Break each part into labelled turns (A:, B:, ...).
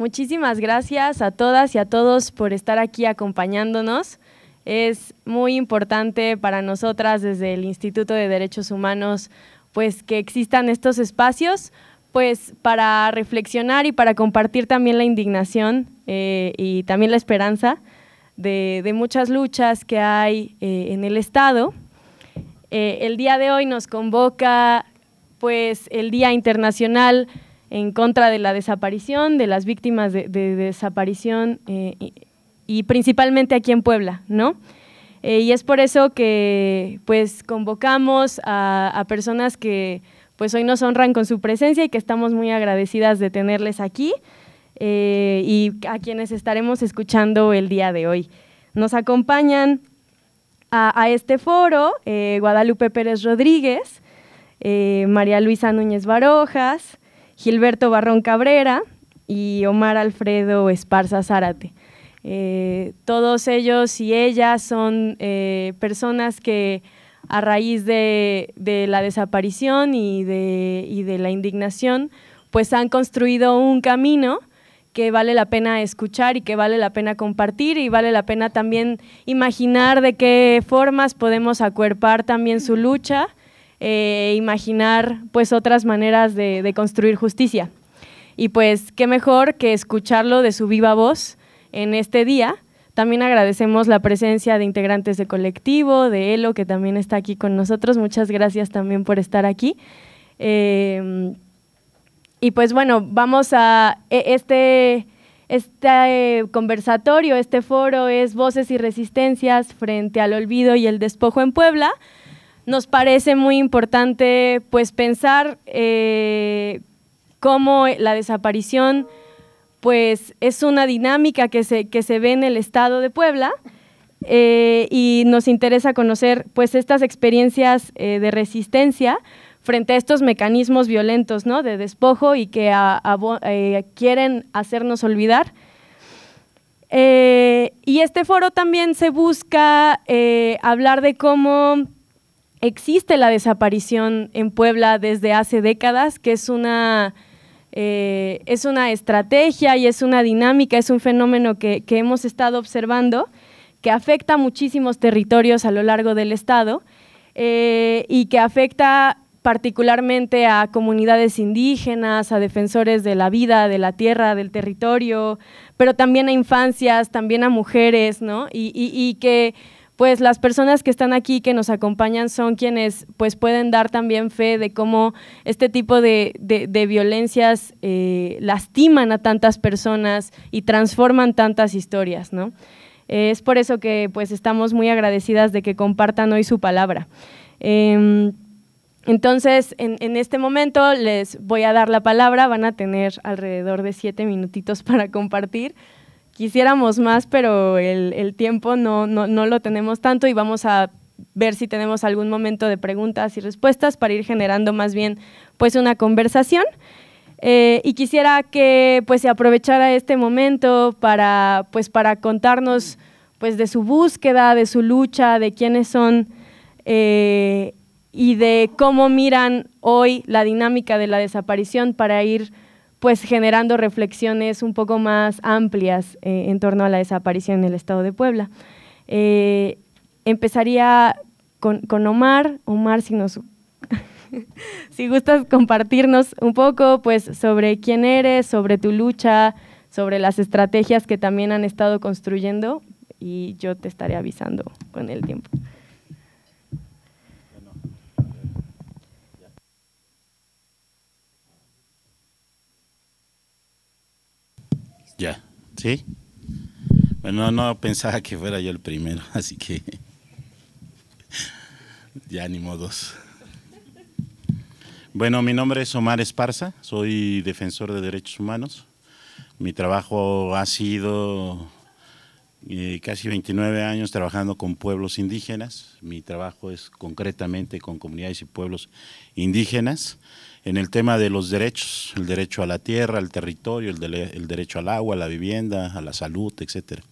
A: Muchísimas gracias a todas y a todos por estar aquí acompañándonos. Es muy importante para nosotras desde el Instituto de Derechos Humanos pues que existan estos espacios pues para reflexionar y para compartir también la indignación eh, y también la esperanza de, muchas luchas que hay eh, en el Estado. Eh, el día de hoy nos convoca pues el Día Internacional en contra de la desaparición, de las víctimas de, desaparición eh, y, principalmente aquí en Puebla, ¿no? Eh, y es por eso que pues convocamos a, personas que pues hoy nos honran con su presencia y que estamos muy agradecidas de tenerles aquí eh, y a quienes estaremos escuchando el día de hoy. Nos acompañan a, a este foro Guadalupe Pérez Rodríguez, María Luisa Núñez Barojas, Gilberto Barrón Cabrera y Omar Alfredo Esparza Zárate. Eh, todos ellos y ellas son eh, personas que a raíz de, la desaparición y de, y de, la indignación, pues han construido un camino que vale la pena escuchar y que vale la pena compartir y vale la pena también imaginar de qué formas podemos acuerpar también su lucha eh, imaginar pues otras maneras de, construir justicia. Y pues qué mejor que escucharlo de su viva voz en este día. También agradecemos la presencia de integrantes de colectivo, de ELO, que también está aquí con nosotros. Muchas gracias también por estar aquí. Em, y pues bueno, vamos a e, este, este eh, conversatorio, este foro es Voces y Resistencias frente al Olvido y el Despojo en Puebla nos parece muy importante pues pensar eh, cómo la desaparición pues es una dinámica que se, se ve en el estado de Puebla eh, y nos interesa conocer pues estas experiencias eh, de resistencia frente a estos mecanismos violentos de despojo y que quieren hacernos olvidar. y este foro también se busca hablar de cómo existe la desaparición en Puebla desde hace décadas, que es una, eh, es una estrategia y es una dinámica, es un fenómeno que, hemos estado observando, que afecta a muchísimos territorios a lo largo del Estado eh, y que afecta particularmente a comunidades indígenas, a defensores de la vida, de la tierra, del territorio, pero también a infancias, también a mujeres, ¿no? y que pues las personas que están aquí, que nos acompañan, son quienes pues pueden dar también fe de cómo este tipo de, violencias eh, lastiman a tantas personas y transforman tantas historias, ¿no? Eh, es por eso que pues estamos muy agradecidas de que compartan hoy su palabra. Em, entonces, en, en, este momento les voy a dar la palabra, van a tener alrededor de siete minutitos para compartir quisiéramos más, pero el, tiempo no, lo tenemos tanto y vamos a ver si tenemos algún momento de preguntas y respuestas para ir generando más bien pues una conversación. Eh, y quisiera que pues se aprovechara este momento para pues para contarnos pues de su búsqueda, de su lucha, de quiénes son eh, y de cómo miran hoy la dinámica de la desaparición para ir pues generando reflexiones un poco más amplias eh, en torno a la desaparición en el Estado de Puebla. Eh, empezaría con, Omar. Omar, si nos... si gustas compartirnos un poco, pues, sobre quién eres, sobre tu lucha, sobre las estrategias que también han estado construyendo y yo te estaré avisando con el tiempo.
B: Sí. Bueno, no pensaba que fuera yo el primero, así que ya ni dos. Bueno, mi nombre es Omar Esparza, soy defensor de derechos humanos. Mi trabajo ha sido eh, casi 29 años trabajando con pueblos indígenas. Mi trabajo es concretamente con comunidades y pueblos indígenas en el tema de los derechos, el derecho a la tierra, al territorio, el, derecho al agua, a la vivienda, a la salud, etcétera.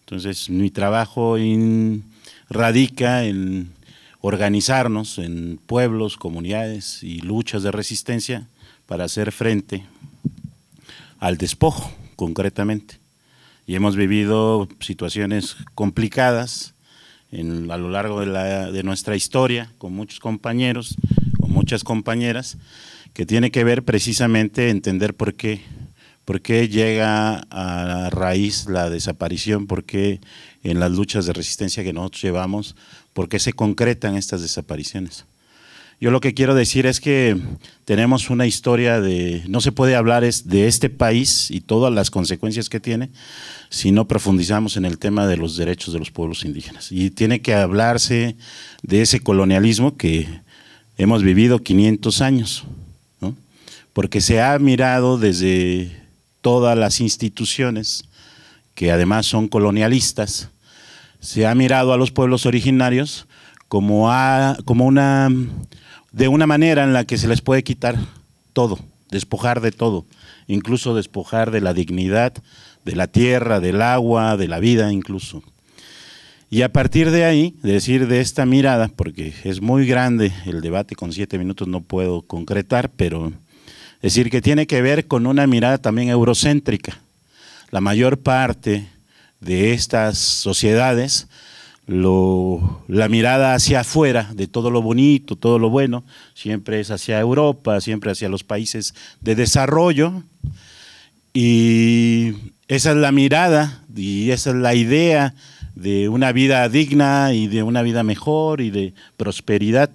B: Entonces, mi trabajo radica en organizarnos en pueblos, comunidades y luchas de resistencia para hacer frente al despojo, concretamente. Y hemos vivido situaciones complicadas en, a lo largo de, de nuestra historia con muchos compañeros muchas compañeras, que tiene que ver precisamente entender por qué, por qué llega a raíz la desaparición, por qué en las luchas de resistencia que nosotros llevamos, por qué se concretan estas desapariciones. Yo lo que quiero decir es que tenemos una historia de, no se puede hablar de este país y todas las consecuencias que tiene si no profundizamos en el tema de los derechos de los pueblos indígenas. Y tiene que hablarse de ese colonialismo que hemos vivido 500 años, ¿no? porque se ha mirado desde todas las instituciones, que además son colonialistas, se ha mirado a los pueblos originarios como, a, como una, de una manera en la que se les puede quitar todo, despojar de todo, incluso despojar de la dignidad, de la tierra, del agua, de la vida incluso. Y a partir de ahí, decir de esta mirada, porque es muy grande el debate, con siete minutos no puedo concretar, pero decir que tiene que ver con una mirada también eurocéntrica. La mayor parte de estas sociedades, lo, la mirada hacia afuera de todo lo bonito, todo lo bueno, siempre es hacia Europa, siempre hacia los países de desarrollo. Y esa es la mirada y esa es la idea de una vida digna y de una vida mejor y de prosperidad.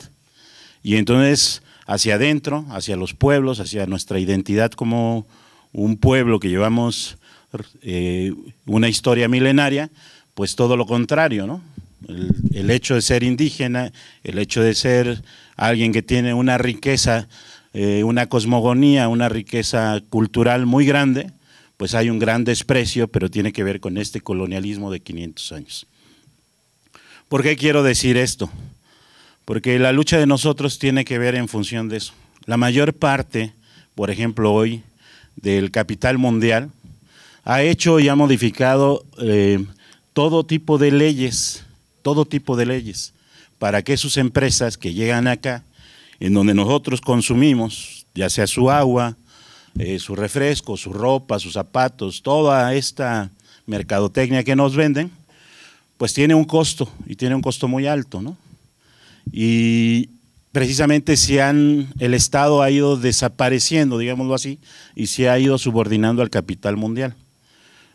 B: Y entonces hacia adentro, hacia los pueblos, hacia nuestra identidad como un pueblo que llevamos eh, una historia milenaria, pues todo lo contrario, ¿no? El, hecho de ser indígena, el hecho de ser alguien que tiene una riqueza, eh, una cosmogonía, una riqueza cultural muy grande, pues hay un gran desprecio, pero tiene que ver con este colonialismo de 500 años. ¿Por qué quiero decir esto? Porque la lucha de nosotros tiene que ver en función de eso. La mayor parte, por ejemplo, hoy, del capital mundial, ha hecho y ha modificado eh, todo tipo de leyes, todo tipo de leyes, para que sus empresas que llegan acá, en donde nosotros consumimos, ya sea su agua, eh, su refresco, su ropa, sus zapatos, toda esta mercadotecnia que nos venden, pues tiene un costo y tiene un costo muy alto, ¿no? Y precisamente si han, el Estado ha ido desapareciendo, digámoslo así, y se ha ido subordinando al capital mundial,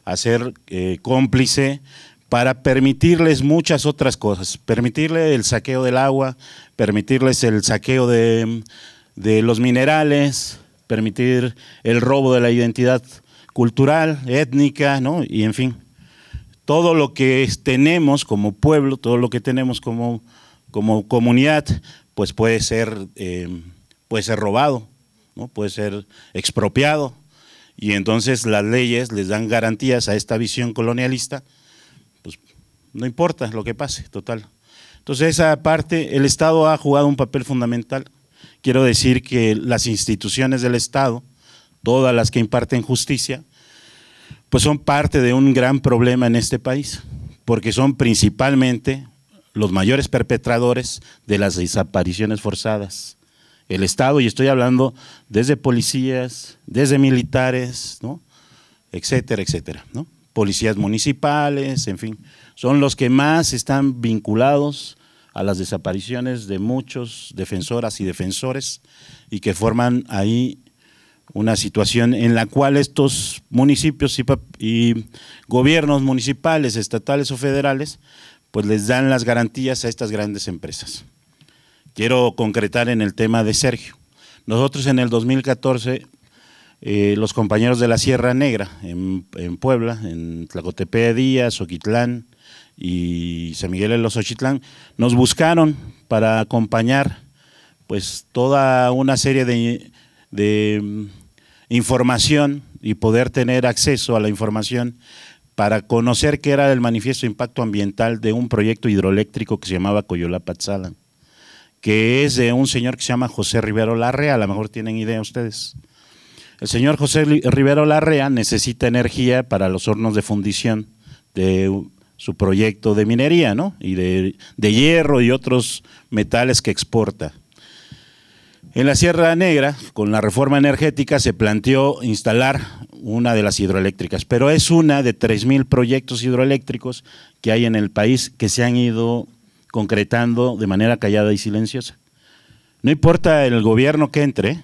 B: a ser eh, cómplice para permitirles muchas otras cosas, permitirles el saqueo del agua, permitirles el saqueo de, de los minerales, permitir el robo de la identidad cultural, étnica, ¿no? Y en fin, todo lo que tenemos como pueblo, todo lo que tenemos como, como comunidad, pues puede ser, eh, puede ser robado, ¿no? puede ser expropiado. Y entonces las leyes les dan garantías a esta visión colonialista, pues no importa lo que pase, total. Entonces esa parte, el Estado ha jugado un papel fundamental quiero decir que las instituciones del Estado, todas las que imparten justicia, pues son parte de un gran problema en este país, porque son principalmente los mayores perpetradores de las desapariciones forzadas. El Estado, y estoy hablando desde policías, desde militares, etcétera, etcétera, policías municipales, en fin, son los que más están vinculados a las desapariciones de muchos defensoras y defensores y que forman ahí una situación en la cual estos municipios y, gobiernos municipales, estatales o federales, pues les dan las garantías a estas grandes empresas. Quiero concretar en el tema de Sergio. Nosotros en el 2014, eh, los compañeros de la Sierra Negra, en, Puebla, en Tlacotepea Díaz, Oquitlán, y San Miguel de los Ochitlán, nos buscaron para acompañar pues toda una serie de, mm, información y poder tener acceso a la información para conocer qué era el manifiesto de impacto ambiental de un proyecto hidroeléctrico que se llamaba Coyolapatzalan, que es de un señor que se llama José Rivero Larrea, a lo mejor tienen idea ustedes. El señor José Rivero Larrea necesita energía para los hornos de fundición de su proyecto de minería, ¿no? Y de, hierro y otros metales que exporta. En la Sierra Negra, con la reforma energética, se planteó instalar una de las hidroeléctricas, pero es una de 3.000 proyectos hidroeléctricos que hay en el país que se han ido concretando de manera callada y silenciosa. No importa el gobierno que entre,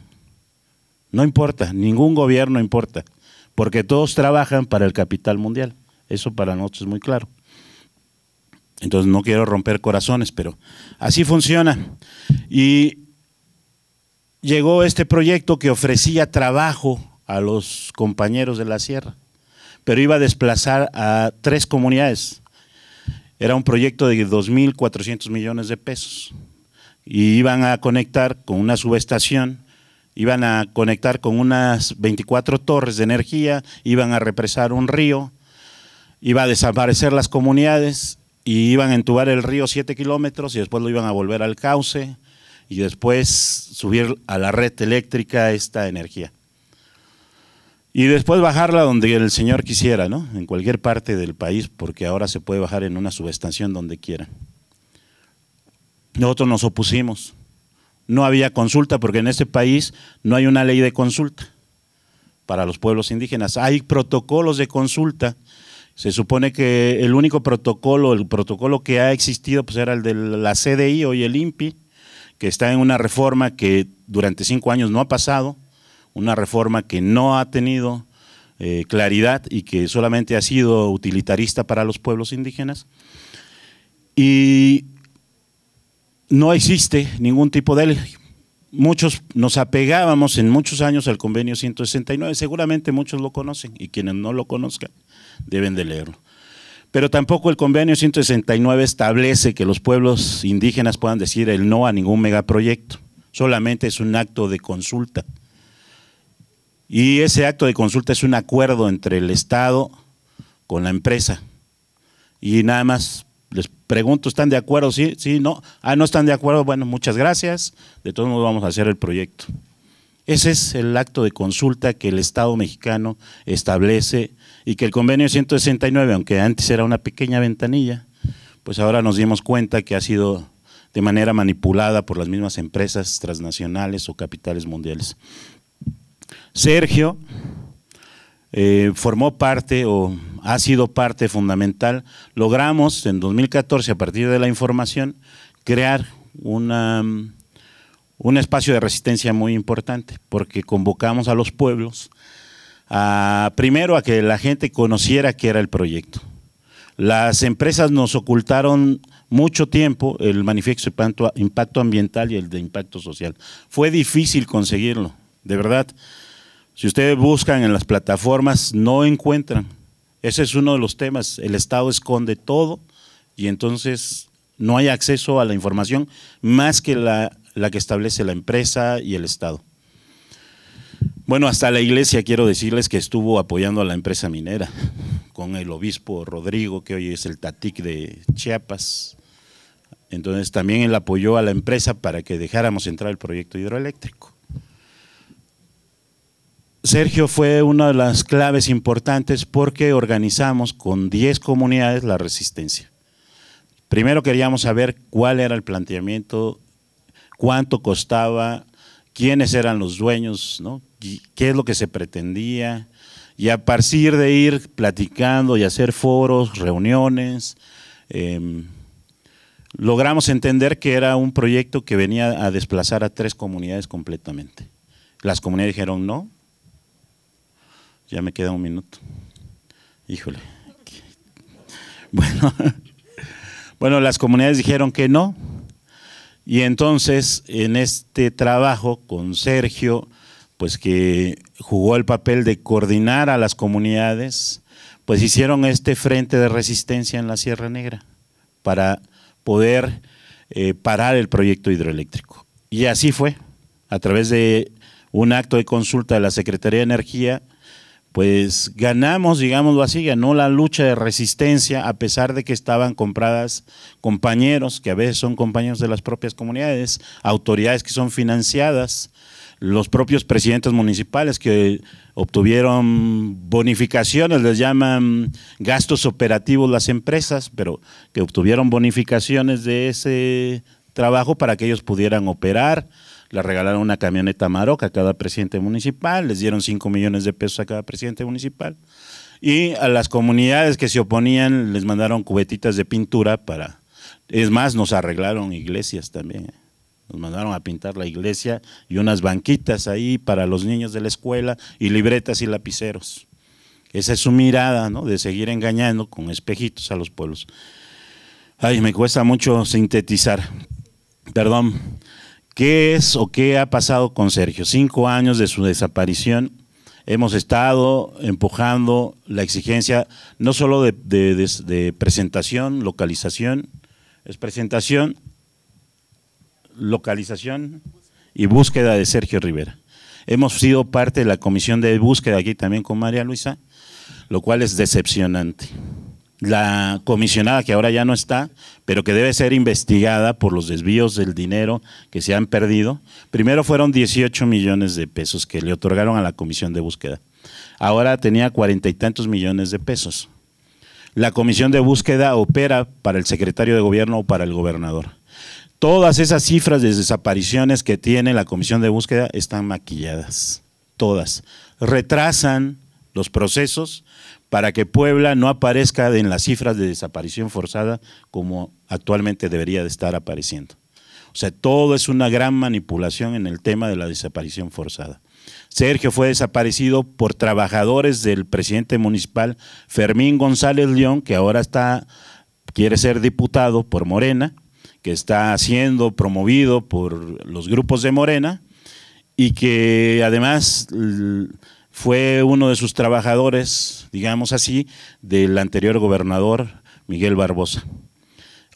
B: no importa, ningún gobierno importa, porque todos trabajan para el capital mundial. Eso para nosotros es muy claro. Entonces no quiero romper corazones, pero así funciona. Y llegó este proyecto que ofrecía trabajo a los compañeros de la sierra, pero iba a desplazar a tres comunidades. Era un proyecto de 2.400 millones de pesos y iban a conectar con una subestación, iban a conectar con unas 24 torres de energía, iban a represar un río, iba a desaparecer las comunidades y iban a entubar el río siete kilómetros y después lo iban a volver al cauce y después subir a la red eléctrica esta energía. Y después bajarla donde el señor quisiera, ¿no? En cualquier parte del país, porque ahora se puede bajar en una subestación donde quiera. Nosotros nos opusimos. No había consulta, porque en este país no hay una ley de consulta para los pueblos indígenas. Hay protocolos de consulta se supone que el único protocolo, el protocolo que ha existido, pues era el de la CDI, hoy el INPI, que está en una reforma que durante cinco años no ha pasado, una reforma que no ha tenido eh, claridad y que solamente ha sido utilitarista para los pueblos indígenas. Y no existe ningún tipo de ley. Muchos nos apegábamos en muchos años al convenio 169, seguramente muchos lo conocen y quienes no lo conozcan deben de leerlo. Pero tampoco el convenio 169 establece que los pueblos indígenas puedan decir el no a ningún megaproyecto, solamente es un acto de consulta. Y ese acto de consulta es un acuerdo entre el Estado con la empresa. Y nada más les pregunto, ¿están de acuerdo? Sí, sí, no. Ah, no están de acuerdo. Bueno, muchas gracias. De todos modos vamos a hacer el proyecto. Ese es el acto de consulta que el Estado mexicano establece y que el convenio 169, aunque antes era una pequeña ventanilla, pues ahora nos dimos cuenta que ha sido de manera manipulada por las mismas empresas transnacionales o capitales mundiales. Sergio eh, formó parte o ha sido parte fundamental. Logramos en 2014, a partir de la información, crear una, mm, un espacio de resistencia muy importante, porque convocamos a los pueblos primero a que la gente conociera qué era el proyecto. Las empresas nos ocultaron mucho tiempo el manifiesto de impacto ambiental y el de impacto social. Fue difícil conseguirlo, de verdad. Si ustedes buscan en las plataformas, no encuentran. Ese es uno de los temas. El Estado esconde todo y entonces no hay acceso a la información más que la que establece la empresa y el Estado. Bueno, hasta la iglesia quiero decirles que estuvo apoyando a la empresa minera con el obispo Rodrigo, que hoy es el TATIC de Chiapas. Entonces también él apoyó a la empresa para que dejáramos entrar el proyecto hidroeléctrico. Sergio fue una de las claves importantes porque organizamos con 10 comunidades la resistencia. Primero queríamos saber cuál era el planteamiento, cuánto costaba, quiénes eran los dueños, ¿no? qué es lo que se pretendía, y a partir de ir platicando y hacer foros, reuniones, em, logramos entender que era un proyecto que venía a desplazar a tres comunidades completamente. Las comunidades dijeron no. Ya me queda un minuto. Híjole. Bueno, bueno las comunidades dijeron que no. Y entonces, en este trabajo con Sergio, pues que jugó el papel de coordinar a las comunidades, pues hicieron este frente de resistencia en la Sierra Negra para poder eh, parar el proyecto hidroeléctrico. Y así fue, a través de un acto de consulta de la Secretaría de Energía, pues ganamos, digámoslo así, ganó la lucha de resistencia a pesar de que estaban compradas compañeros, que a veces son compañeros de las propias comunidades, autoridades que son financiadas los propios presidentes municipales que obtuvieron bonificaciones, les llaman gastos operativos las empresas, pero que obtuvieron bonificaciones de ese trabajo para que ellos pudieran operar. Les regalaron una camioneta Maroca a cada presidente municipal, les dieron 5 millones de pesos a cada presidente municipal. Y a las comunidades que se oponían les mandaron cubetitas de pintura para... Es más, nos arreglaron iglesias también. Nos mandaron a pintar la iglesia y unas banquitas ahí para los niños de la escuela y libretas y lapiceros. Esa es su mirada, ¿no? De seguir engañando con espejitos a los pueblos. Ay, me cuesta mucho sintetizar. Perdón. ¿Qué es o qué ha pasado con Sergio? Cinco años de su desaparición. Hemos estado empujando la exigencia no solo de presentación, localización, es presentación, localización y búsqueda de Sergio Rivera. Hemos sido parte de la comisión de búsqueda aquí también con María Luisa, lo cual es decepcionante. La comisionada que ahora ya no está, pero que debe ser investigada por los desvíos del dinero que se han perdido. Primero fueron 18 millones de pesos que le otorgaron a la comisión de búsqueda. Ahora tenía cuarenta y tantos millones de pesos. La comisión de búsqueda opera para el secretario de gobierno o para el gobernador Todas esas cifras de desapariciones que tiene la Comisión de Búsqueda están maquilladas, todas. Retrasan los procesos para que Puebla no aparezca en las cifras de desaparición forzada como actualmente debería de estar apareciendo. O sea, todo es una gran manipulación en el tema de la desaparición forzada. Sergio fue desaparecido por trabajadores del presidente municipal Fermín González León, que ahora está quiere ser diputado por Morena, que está siendo promovido por los grupos de Morena y que además fue uno de sus trabajadores, digamos así, del anterior gobernador Miguel Barbosa.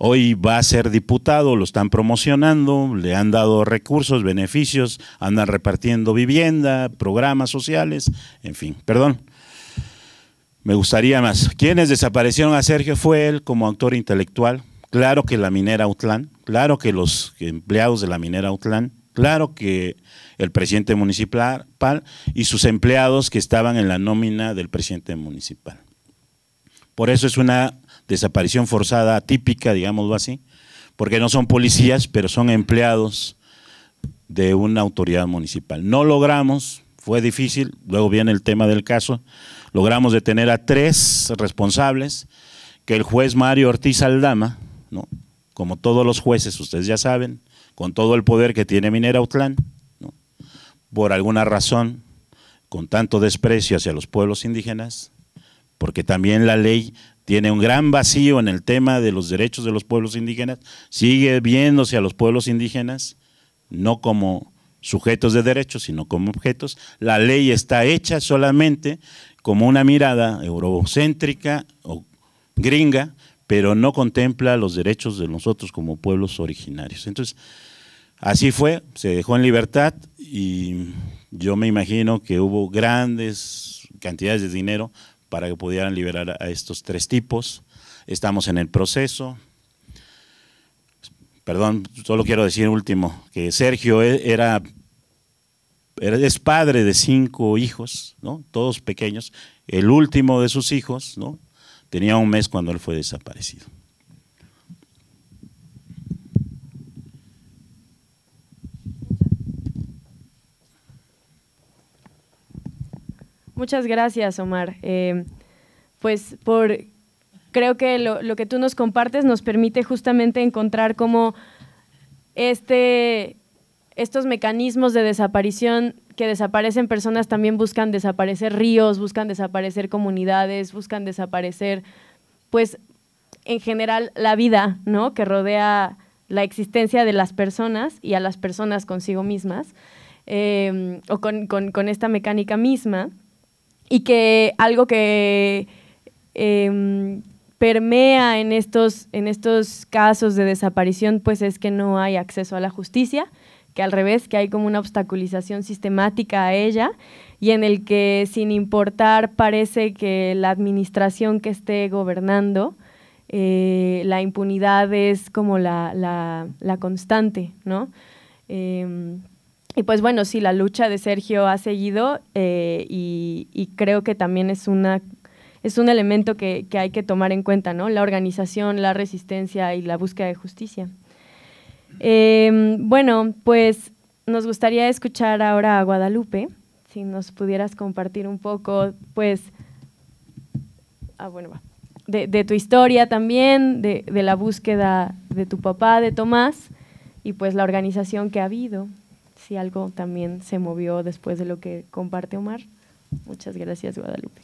B: Hoy va a ser diputado, lo están promocionando, le han dado recursos, beneficios, andan repartiendo vivienda, programas sociales, en fin, perdón. Me gustaría más. Quienes desaparecieron a Sergio fue él como autor intelectual, claro que la minera utlán claro que los empleados de la minera Utlán, claro que el presidente municipal y sus empleados que estaban en la nómina del presidente municipal. Por eso es una desaparición forzada atípica, digámoslo así, porque no son policías, pero son empleados de una autoridad municipal. No logramos, fue difícil, luego viene el tema del caso, logramos detener a tres responsables que el juez Mario Ortiz Aldama, como todos los jueces, ustedes ya saben, con todo el poder que tiene Minera Utlán, por alguna razón, con tanto desprecio hacia los pueblos indígenas, porque también la ley tiene un gran vacío en el tema de los derechos de los pueblos indígenas, sigue viéndose a los pueblos indígenas no como sujetos de derechos, sino como objetos. La ley está hecha solamente como una mirada eurocéntrica o gringa pero no contempla los derechos de nosotros como pueblos originarios. Entonces, así fue, se dejó en libertad y yo me imagino que hubo grandes cantidades de dinero para que pudieran liberar a estos tres tipos. Estamos en el proceso. Perdón, solo quiero decir último, que Sergio e-, es padre de cinco hijos, ¿no? todos pequeños. El último de sus hijos, ¿no? Tenía un mes cuando él fue desaparecido.
A: Muchas gracias, Omar. Eh, pues por creo que lo, lo, que tú nos compartes nos permite justamente encontrar cómo este, estos mecanismos de desaparición que desaparecen personas también buscan desaparecer ríos, buscan desaparecer comunidades, buscan desaparecer, pues, en general, la vida, ¿no? Que rodea la existencia de las personas y a las personas consigo mismas, em, o con, esta mecánica misma, y que algo que em, permea en estos, en estos casos de desaparición, pues es que no hay acceso a la justicia, que al revés, que hay como una obstaculización sistemática a ella y en el que sin importar parece que la administración que esté gobernando, eh, la impunidad es como la, la, constante, ¿no? Em, y pues bueno, sí, la lucha de Sergio ha seguido eh, y, creo que también es, una, es un elemento que, que hay que tomar en cuenta, ¿no? La organización, la resistencia y la búsqueda de justicia. Em, bueno, pues nos gustaría escuchar ahora a Guadalupe, si nos pudieras compartir un poco, pues, ah, bueno, De, tu historia también, de, la búsqueda de tu papá, de Tomás, y pues la organización que ha habido, si algo también se movió después de lo que comparte Omar. Muchas gracias, Guadalupe.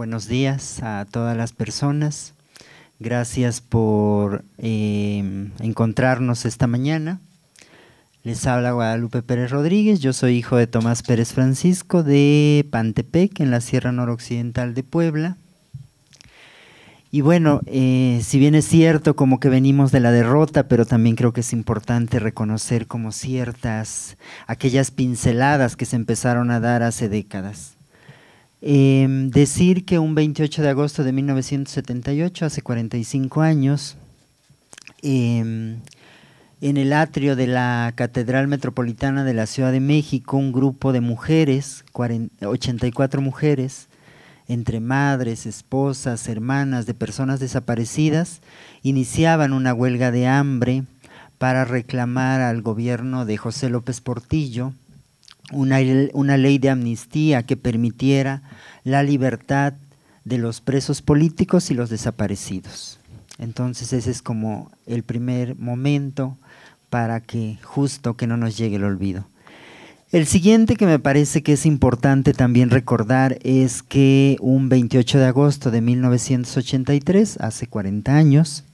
C: Buenos días a todas las personas. Gracias por em, encontrarnos esta mañana. Les habla Guadalupe Pérez Rodríguez. Yo soy hijo de Tomás Pérez Francisco de Pantepec, en la Sierra Noroccidental de Puebla. Y bueno, eh, si bien es cierto como que venimos de la derrota, pero también creo que es importante reconocer como ciertas aquellas pinceladas que se empezaron a dar hace décadas. Em, decir que un 28 de agosto de 1978, hace 45 años, em, en el atrio de la Catedral Metropolitana de la Ciudad de México, un grupo de mujeres, 84 mujeres, entre madres, esposas, hermanas de personas desaparecidas, iniciaban una huelga de hambre para reclamar al gobierno de José López Portillo una, ley de amnistía que permitiera la libertad de los presos políticos y los desaparecidos. Entonces ese es como el primer momento para que justo que no nos llegue el olvido. El siguiente que me parece que es importante también recordar es que un 28 de agosto de 1983, hace 40 años,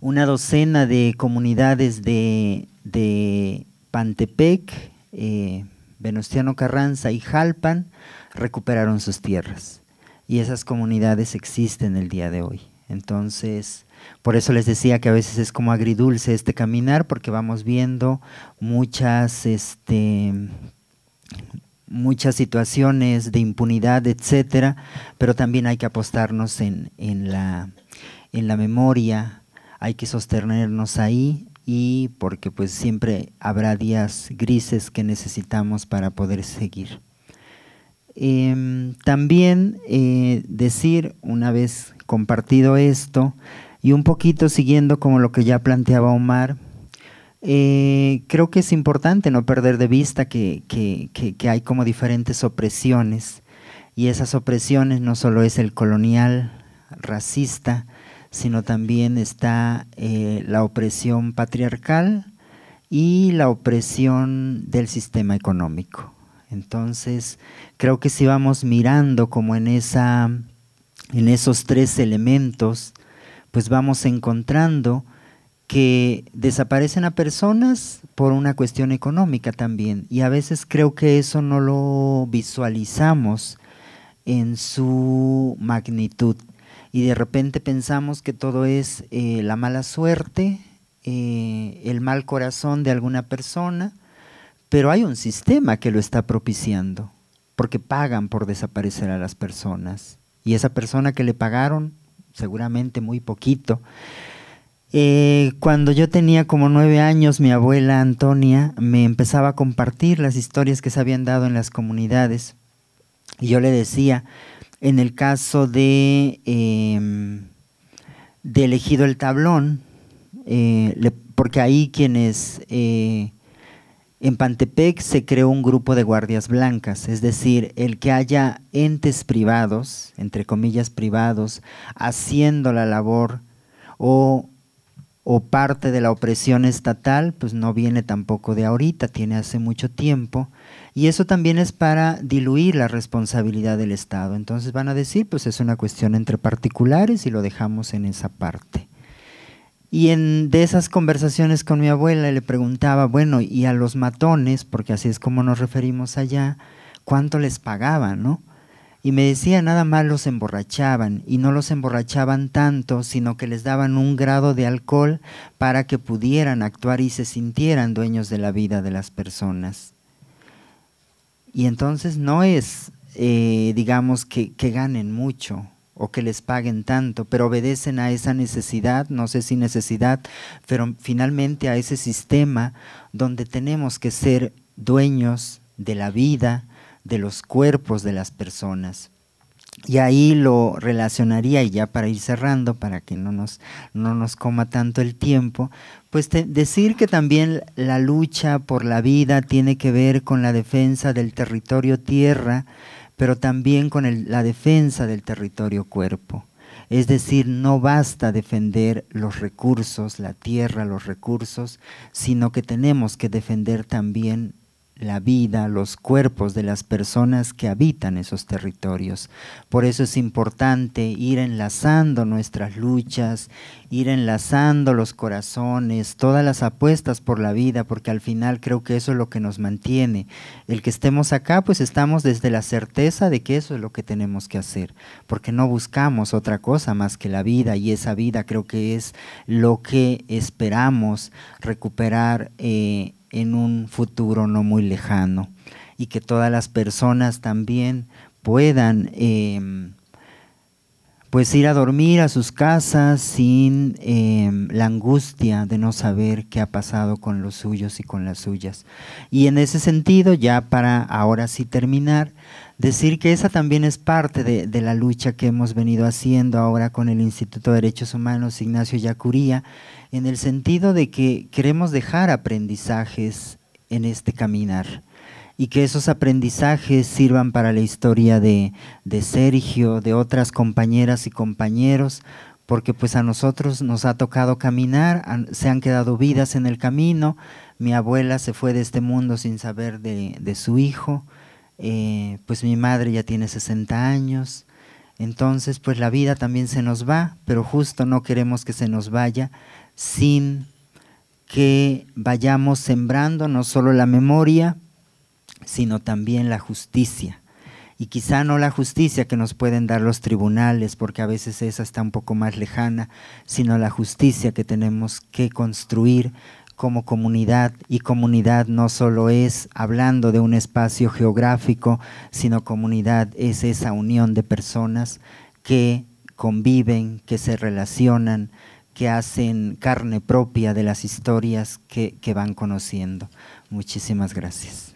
C: una docena de comunidades de, de Pantepec, eh, Venustiano Carranza y Jalpan recuperaron sus tierras. Y esas comunidades existen el día de hoy. Entonces, por eso les decía que a veces es como agridulce este caminar, porque vamos viendo muchas, este, muchas situaciones de impunidad, etcétera, pero también hay que apostarnos en, en, la, en la memoria, hay que sostenernos ahí, y porque pues siempre habrá días grises que necesitamos para poder seguir. Em, también eh, decir, una vez compartido esto, y un poquito siguiendo como lo que ya planteaba Omar, eh, creo que es importante no perder de vista que, que, hay como diferentes opresiones y esas opresiones no solo es el colonial, racista, sino también está eh, la opresión patriarcal y la opresión del sistema económico. Entonces, creo que si vamos mirando como en, esa, en esos tres elementos, pues vamos encontrando que desaparecen a personas por una cuestión económica también. Y a veces creo que eso no lo visualizamos en su magnitud y de repente pensamos que todo es eh, la mala suerte, eh, el mal corazón de alguna persona, pero hay un sistema que lo está propiciando, porque pagan por desaparecer a las personas. Y esa persona que le pagaron, seguramente muy poquito. Eh, cuando yo tenía como nueve años, mi abuela Antonia me empezaba a compartir las historias que se habían dado en las comunidades. Y yo le decía, en el caso de, em, de elegido el tablón, eh, porque ahí quienes eh, en Pantepec se creó un grupo de guardias blancas, es decir, el que haya entes privados, entre comillas privados, haciendo la labor o, o parte de la opresión estatal, pues no viene tampoco de ahorita, tiene hace mucho tiempo, y eso también es para diluir la responsabilidad del Estado. Entonces van a decir, pues es una cuestión entre particulares y lo dejamos en esa parte. Y en, de esas conversaciones con mi abuela le preguntaba, bueno, y a los matones, porque así es como nos referimos allá, ¿cuánto les pagaban, no? Y me decía, nada más los emborrachaban, y no los emborrachaban tanto, sino que les daban un grado de alcohol para que pudieran actuar y se sintieran dueños de la vida de las personas. Y entonces no es, eh, digamos, que, que ganen mucho o que les paguen tanto, pero obedecen a esa necesidad, no sé si necesidad, pero finalmente a ese sistema donde tenemos que ser dueños de la vida, de los cuerpos de las personas. Y ahí lo relacionaría, y ya para ir cerrando, para que no nos, nos coma tanto el tiempo, pues decir que también la lucha por la vida tiene que ver con la defensa del territorio tierra, pero también con la defensa del territorio cuerpo. Es decir, no basta defender los recursos, la tierra, los recursos, sino que tenemos que defender también la vida, los cuerpos de las personas que habitan esos territorios. Por eso es importante ir enlazando nuestras luchas, ir enlazando los corazones, todas las apuestas por la vida, porque al final creo que eso es lo que nos mantiene. El que estemos acá, pues estamos desde la certeza de que eso es lo que tenemos que hacer, porque no buscamos otra cosa más que la vida y esa vida creo que es lo que esperamos recuperar. Eh, en un futuro no muy lejano y que todas las personas también puedan em, pues ir a dormir a sus casas sin em, la angustia de no saber qué ha pasado con los suyos y con las suyas. Y en ese sentido, ya para ahora sí terminar, decir que esa también es parte de, la lucha que hemos venido haciendo ahora con el Instituto de Derechos Humanos Ignacio Yacuría, en el sentido de que queremos dejar aprendizajes en este caminar y que esos aprendizajes sirvan para la historia de, de Sergio, de otras compañeras y compañeros, porque pues a nosotros nos ha tocado caminar, se han quedado vidas en el camino, mi abuela se fue de este mundo sin saber de, de su hijo, eh, pues mi madre ya tiene 60 años, entonces pues la vida también se nos va, pero justo no queremos que se nos vaya sin que vayamos sembrando no solo la memoria, sino también la justicia. Y quizá no la justicia que nos pueden dar los tribunales, porque a veces esa está un poco más lejana, sino la justicia que tenemos que construir como comunidad y comunidad no solo es hablando de un espacio geográfico, sino comunidad es esa unión de personas que conviven, que se relacionan, que hacen carne propia de las historias que, van conociendo. Muchísimas gracias.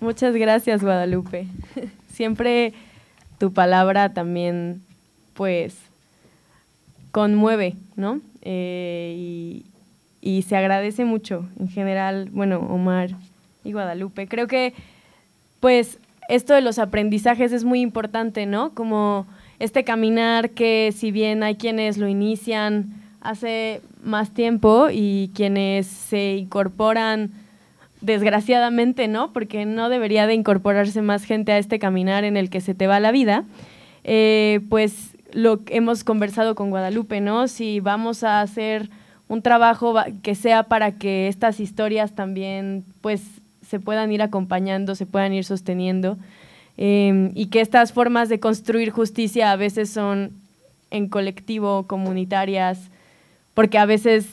A: Muchas gracias, Guadalupe. Siempre tu palabra también, pues, conmueve, ¿no? Eh, y, y, se agradece mucho en general, bueno, Omar y Guadalupe. Creo que, pues, esto de los aprendizajes es muy importante, ¿no? Como este caminar que si bien hay quienes lo inician hace más tiempo y quienes se incorporan desgraciadamente no, porque no debería de incorporarse más gente a este caminar en el que se te va la vida, eh, pues lo hemos conversado con Guadalupe, ¿no? Si vamos a hacer un trabajo que sea para que estas historias también, pues, se puedan ir acompañando, se puedan ir sosteniendo, em, y que estas formas de construir justicia a veces son en colectivo, comunitarias, porque a veces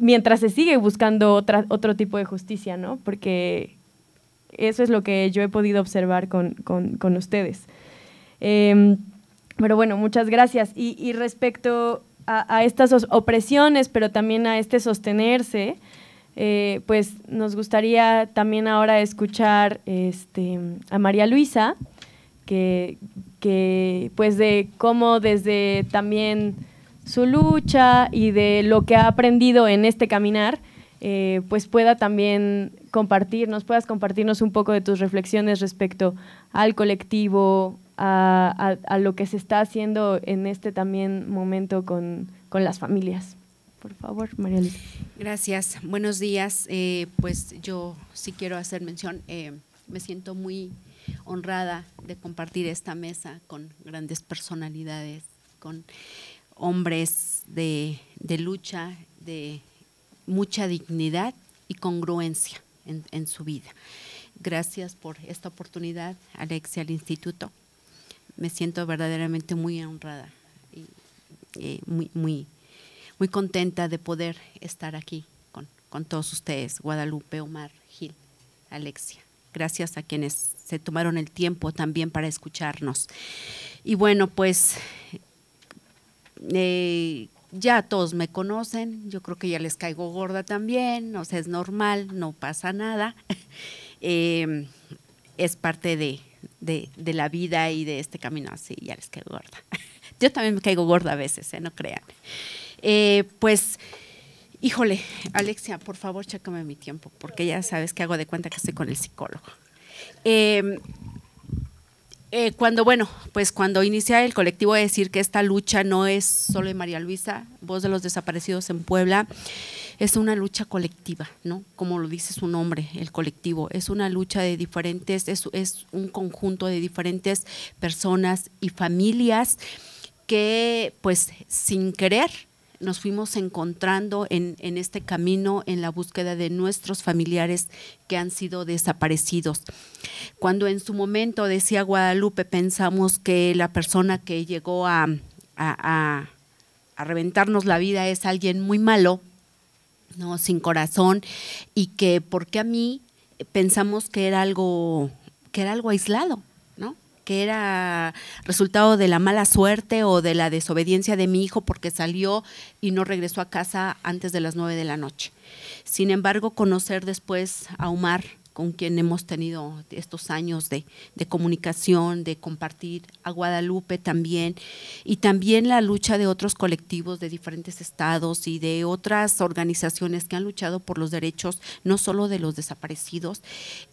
A: mientras se sigue buscando otro tipo de justicia, ¿no? Porque eso es lo que yo he podido observar con, ustedes. Em, pero bueno, muchas gracias. Y, respecto a, estas opresiones, pero también a este sostenerse, eh, pues nos gustaría también ahora escuchar este, a María Luisa, que, que pues de cómo desde también su lucha y de lo que ha aprendido en este caminar, eh, pues pueda también compartirnos, puedas compartirnos un poco de tus reflexiones respecto al colectivo, a, lo que se está haciendo en este también momento con, las familias. Por favor, María Luisa.
D: Gracias, buenos días. Eh, pues yo sí quiero hacer mención, eh, me siento muy honrada de compartir esta mesa con grandes personalidades, con hombres de, lucha, de mucha dignidad y congruencia en, su vida. Gracias por esta oportunidad, Alexia, al instituto. Me siento verdaderamente muy honrada y, eh, muy, muy, muy contenta de poder estar aquí con, con todos ustedes, Guadalupe, Omar, Gil, Alexia. Gracias a quienes se tomaron el tiempo también para escucharnos. Y bueno, pues eh, ya todos me conocen, yo creo que ya les caigo gorda también, o sea, es normal, no pasa nada. Em, es parte de, la vida y de este camino así, ya les caigo gorda. yo también me caigo gorda a veces, ¿eh? no crean. Eh, pues... Híjole, Alexia, por favor, chécame mi tiempo, porque ya sabes que hago de cuenta que estoy con el psicólogo. Em, eh, cuando, bueno, pues cuando inicia el colectivo a decir que esta lucha no es solo de María Luisa, voz de los desaparecidos en Puebla, es una lucha colectiva, ¿no? Como lo dice su nombre, el colectivo, es una lucha de diferentes, es, es un conjunto de diferentes personas y familias que pues sin querer nos fuimos encontrando en, este camino, en la búsqueda de nuestros familiares que han sido desaparecidos. Cuando en su momento, decía Guadalupe, pensamos que la persona que llegó a, reventarnos la vida es alguien muy malo, ¿no? sin corazón, y que porque a mí pensamos que era algo, que era algo aislado que era resultado de la mala suerte o de la desobediencia de mi hijo porque salió y no regresó a casa antes de las nueve de la noche. Sin embargo, conocer después a Omar con quien hemos tenido estos años de, comunicación, de compartir, a Guadalupe también, y también la lucha de otros colectivos de diferentes estados y de otras organizaciones que han luchado por los derechos, no solo de los desaparecidos,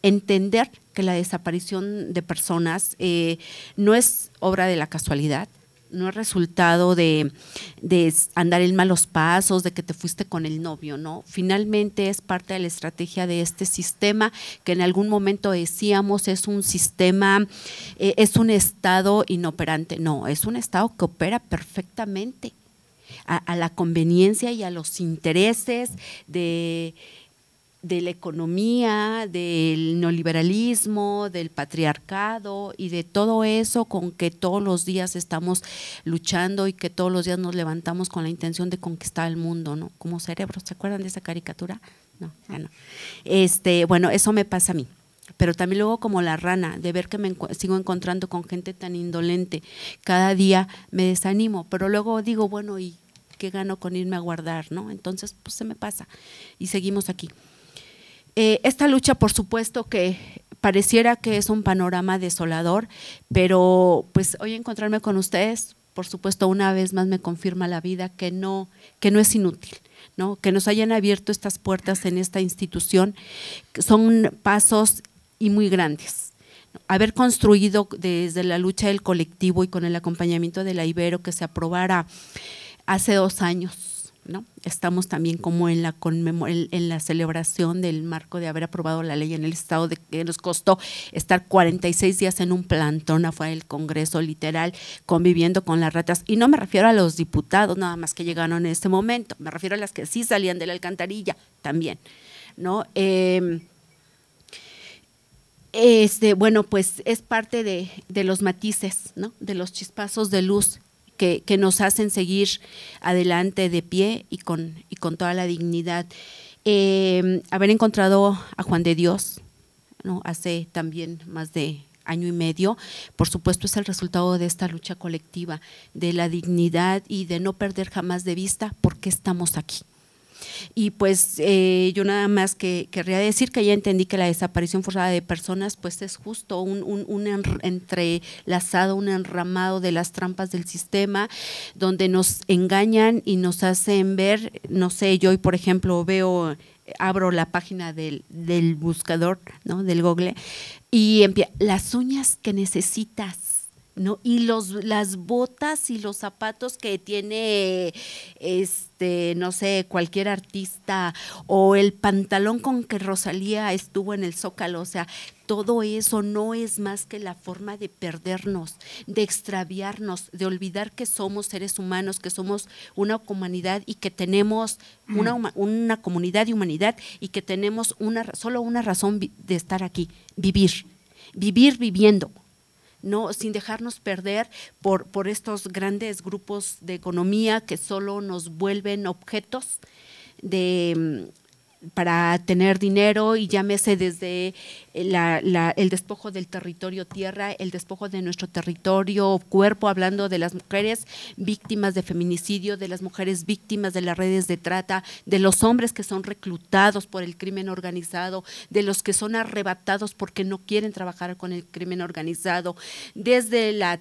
D: entender que la desaparición de personas eh, no es obra de la casualidad, no es resultado de, andar en malos pasos, de que te fuiste con el novio, ¿no? Finalmente es parte de la estrategia de este sistema que en algún momento decíamos es un sistema, eh, es un estado inoperante. No, es un estado que opera perfectamente a la conveniencia y a los intereses de de la economía, del neoliberalismo, del patriarcado y de todo eso con que todos los días estamos luchando y que todos los días nos levantamos con la intención de conquistar el mundo, ¿no? Como cerebro, ¿se acuerdan de esa caricatura? No, Este, bueno, eso me pasa a mí pero también luego como la rana, de ver que me sigo encontrando con gente tan indolente, cada día me desanimo, pero luego digo, bueno, ¿y qué gano con irme a guardar? ¿no? Entonces, pues se me pasa y seguimos aquí. Eh, esta lucha, por supuesto, que pareciera que es un panorama desolador, pero pues hoy encontrarme con ustedes, por supuesto, una vez más me confirma la vida que no, que no es inútil. ¿no? que nos hayan abierto estas puertas en esta institución, son pasos y muy grandes. Haber construido desde la lucha del colectivo y con el acompañamiento de la Ibero que se aprobara hace dos años ¿no? Estamos también como en la, en la celebración del marco de haber aprobado la ley en el Estado, de que nos costó estar 46 días en un plantón afuera del Congreso, literal, conviviendo con las ratas. Y no me refiero a los diputados nada más que llegaron en este momento, me refiero a las que sí salían de la alcantarilla también, ¿no? Em, este, bueno, pues es parte de, de los matices, ¿no? De los chispazos de luz que, nos hacen seguir adelante de pie y con, y con toda la dignidad. Em, haber encontrado a Juan de Dios ¿no? hace también más de año y medio, por supuesto es el resultado de esta lucha colectiva, de la dignidad y de no perder jamás de vista por qué estamos aquí. Y pues eh, yo nada más que querría decir que ya entendí que la desaparición forzada de personas pues es justo un, entrelazado, un enramado de las trampas del sistema donde nos engañan y nos hacen ver, no sé, yo hoy por ejemplo veo abro la página del, buscador, ¿no? del Google, y las uñas que necesitas no, y los, las botas y los zapatos que tiene este, no sé, cualquier artista, o el pantalón con que Rosalía estuvo en el Zócalo, o sea, todo eso no es más que la forma de perdernos, de extraviarnos, de olvidar que somos seres humanos, que somos una comunidad y que tenemos una, mm. una comunidad de humanidad y que tenemos una, solo una razón de estar aquí, vivir, vivir viviendo no sin dejarnos perder por, por estos grandes grupos de economía que solo nos vuelven objetos de mm, para tener dinero y llámese desde el despojo del territorio tierra, el despojo de nuestro territorio cuerpo, hablando de las mujeres víctimas de feminicidio, de las mujeres víctimas de las redes de trata, de los hombres que son reclutados por el crimen organizado, de los que son arrebatados porque no quieren trabajar con el crimen organizado, desde la,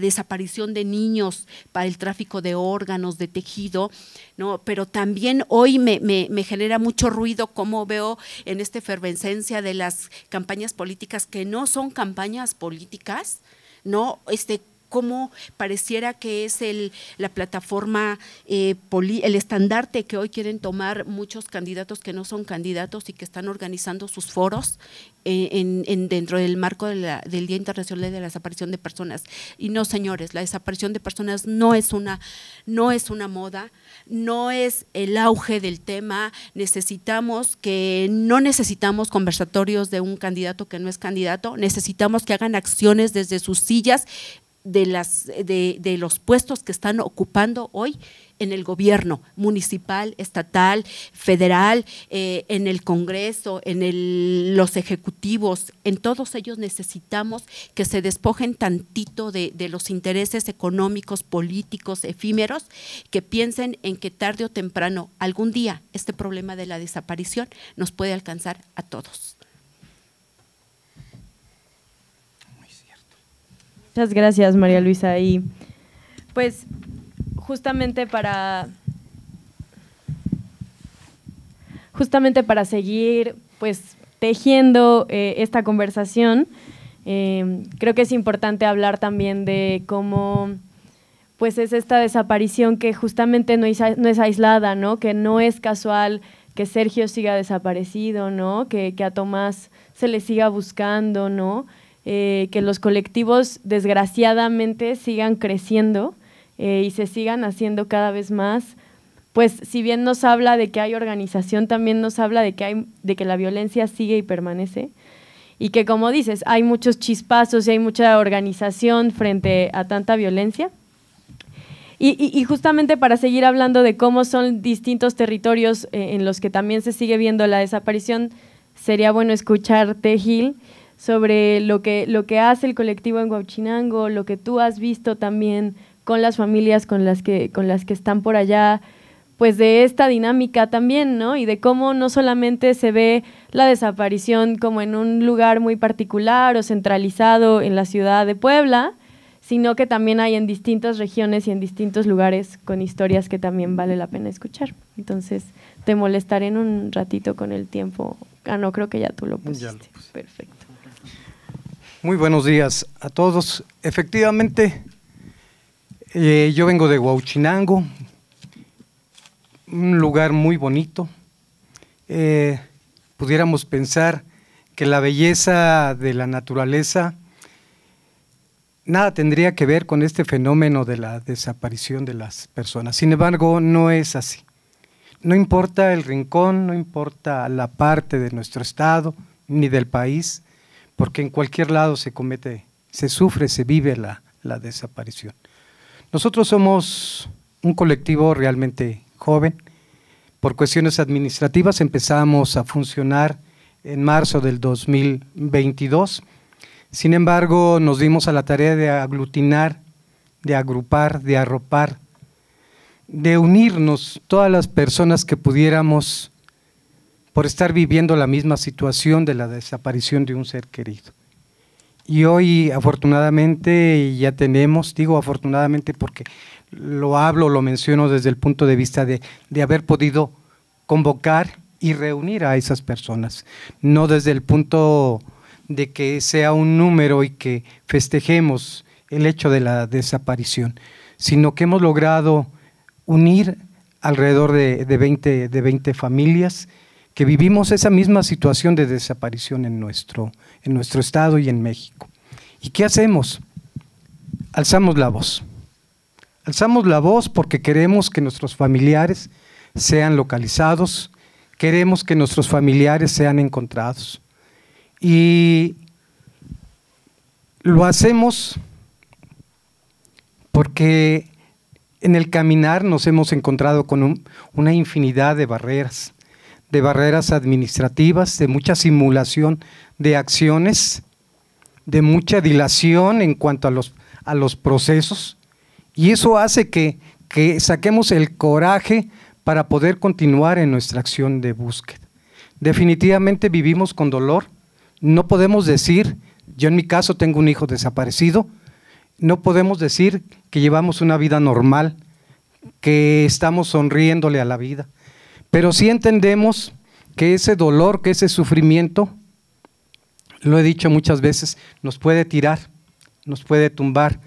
D: desaparición de niños para el tráfico de órganos, de tejido, ¿no? pero también hoy me, genera mucho ruido como veo en este efervescencia de las campañas políticas que no son campañas políticas, ¿no? Este, cómo pareciera que es el, la plataforma, eh, el estandarte que hoy quieren tomar muchos candidatos que no son candidatos y que están organizando sus foros eh, en, dentro del marco del Día Internacional de la Desaparición de Personas. Y no, señores, la desaparición de personas no es una, no es una moda, no es el auge del tema, necesitamos que, no necesitamos conversatorios de un candidato que no es candidato, necesitamos que hagan acciones desde sus sillas de, las, de, los puestos que están ocupando hoy en el gobierno municipal, estatal, federal, eh, en el Congreso, en los ejecutivos, en todos ellos necesitamos que se despojen tantito de, los intereses económicos, políticos, efímeros, que piensen en que tarde o temprano, algún día, este problema de la desaparición nos puede alcanzar a todos.
A: Muchas gracias, María Luisa. Y pues justamente para justamente para seguir pues tejiendo eh, esta conversación, eh, creo que es importante hablar también de cómo pues es esta desaparición que justamente no es, aislada, ¿no? Que no es casual que Sergio siga desaparecido, ¿no? Que, que a Tomás se le siga buscando, ¿no? Eh, que los colectivos desgraciadamente sigan creciendo eh, y se sigan haciendo cada vez más. Pues si bien nos habla de que hay organización, también nos habla de que, hay, de que la violencia sigue y permanece y que como dices, hay muchos chispazos y hay mucha organización frente a tanta violencia. Y, justamente para seguir hablando de cómo son distintos territorios eh, en los que también se sigue viendo la desaparición, sería bueno escucharte, Gil, sobre lo que, lo que hace el colectivo en Huachinango, lo que tú has visto también con las familias con las que, con las que están por allá, pues de esta dinámica también, ¿no? Y de cómo no solamente se ve la desaparición como en un lugar muy particular o centralizado en la ciudad de Puebla, sino que también hay en distintas regiones y en distintos lugares con historias que también vale la pena escuchar. Entonces, te molestaré en un ratito con el tiempo. Ah, no, creo que ya tú lo pusiste.
E: Perfecto. Muy buenos días a todos. Efectivamente, eh, yo vengo de Huauchinango, un lugar muy bonito. Eh, pudiéramos pensar que la belleza de la naturaleza nada tendría que ver con este fenómeno de la desaparición de las personas. Sin embargo, no es así. No importa el rincón, no importa la parte de nuestro estado ni del país, porque en cualquier lado se comete, se sufre, se vive la, la desaparición. Nosotros somos un colectivo realmente joven. Por cuestiones administrativas empezamos a funcionar en marzo del 2022. Sin embargo, nos dimos a la tarea de aglutinar, de agrupar, de arropar, de unirnos todas las personas que pudiéramos por estar viviendo la misma situación de la desaparición de un ser querido. Y hoy afortunadamente ya tenemos, digo afortunadamente porque lo hablo, lo menciono desde el punto de vista de, haber podido convocar y reunir a esas personas, no desde el punto de que sea un número y que festejemos el hecho de la desaparición, sino que hemos logrado unir alrededor de, 20, de 20 familias, que vivimos esa misma situación de desaparición en nuestro, en nuestro estado y en México. ¿Y qué hacemos? Alzamos la voz. Alzamos la voz porque queremos que nuestros familiares sean localizados, queremos que nuestros familiares sean encontrados. Y lo hacemos porque en el caminar nos hemos encontrado con una infinidad de barreras de barreras administrativas, de mucha simulación de acciones, de mucha dilación en cuanto a los, a los procesos. Y eso hace que saquemos el coraje para poder continuar en nuestra acción de búsqueda. Definitivamente vivimos con dolor. No podemos decir, yo en mi caso tengo un hijo desaparecido, no podemos decir que llevamos una vida normal, que estamos sonriéndole a la vida. Pero sí entendemos que ese dolor, que ese sufrimiento, lo he dicho muchas veces, nos puede tirar, nos puede tumbar,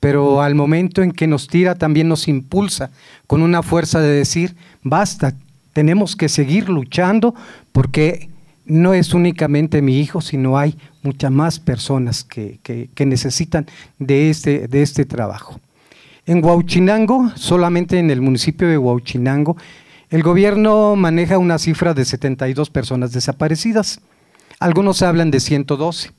E: pero al momento en que nos tira también nos impulsa con una fuerza de decir, basta, tenemos que seguir luchando porque no es únicamente mi hijo, sino hay muchas más personas que, necesitan de este, de este trabajo. En Huauchinango, solamente en el municipio de Huauchinango, el gobierno maneja una cifra de 72 personas desaparecidas. Algunos hablan de 112.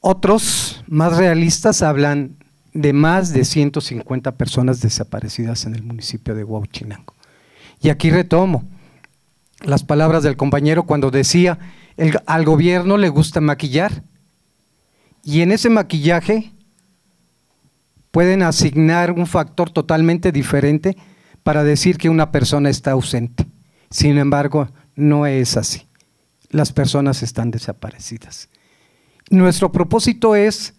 E: Otros, más realistas, hablan de más de 150 personas desaparecidas en el municipio de Huachinango. Y aquí retomo las palabras del compañero cuando decía, al gobierno le gusta maquillar. Y en ese maquillaje pueden asignar un factor totalmente diferente para decir que una persona está ausente. Sin embargo, no es así. Las personas están desaparecidas. Nuestro propósito es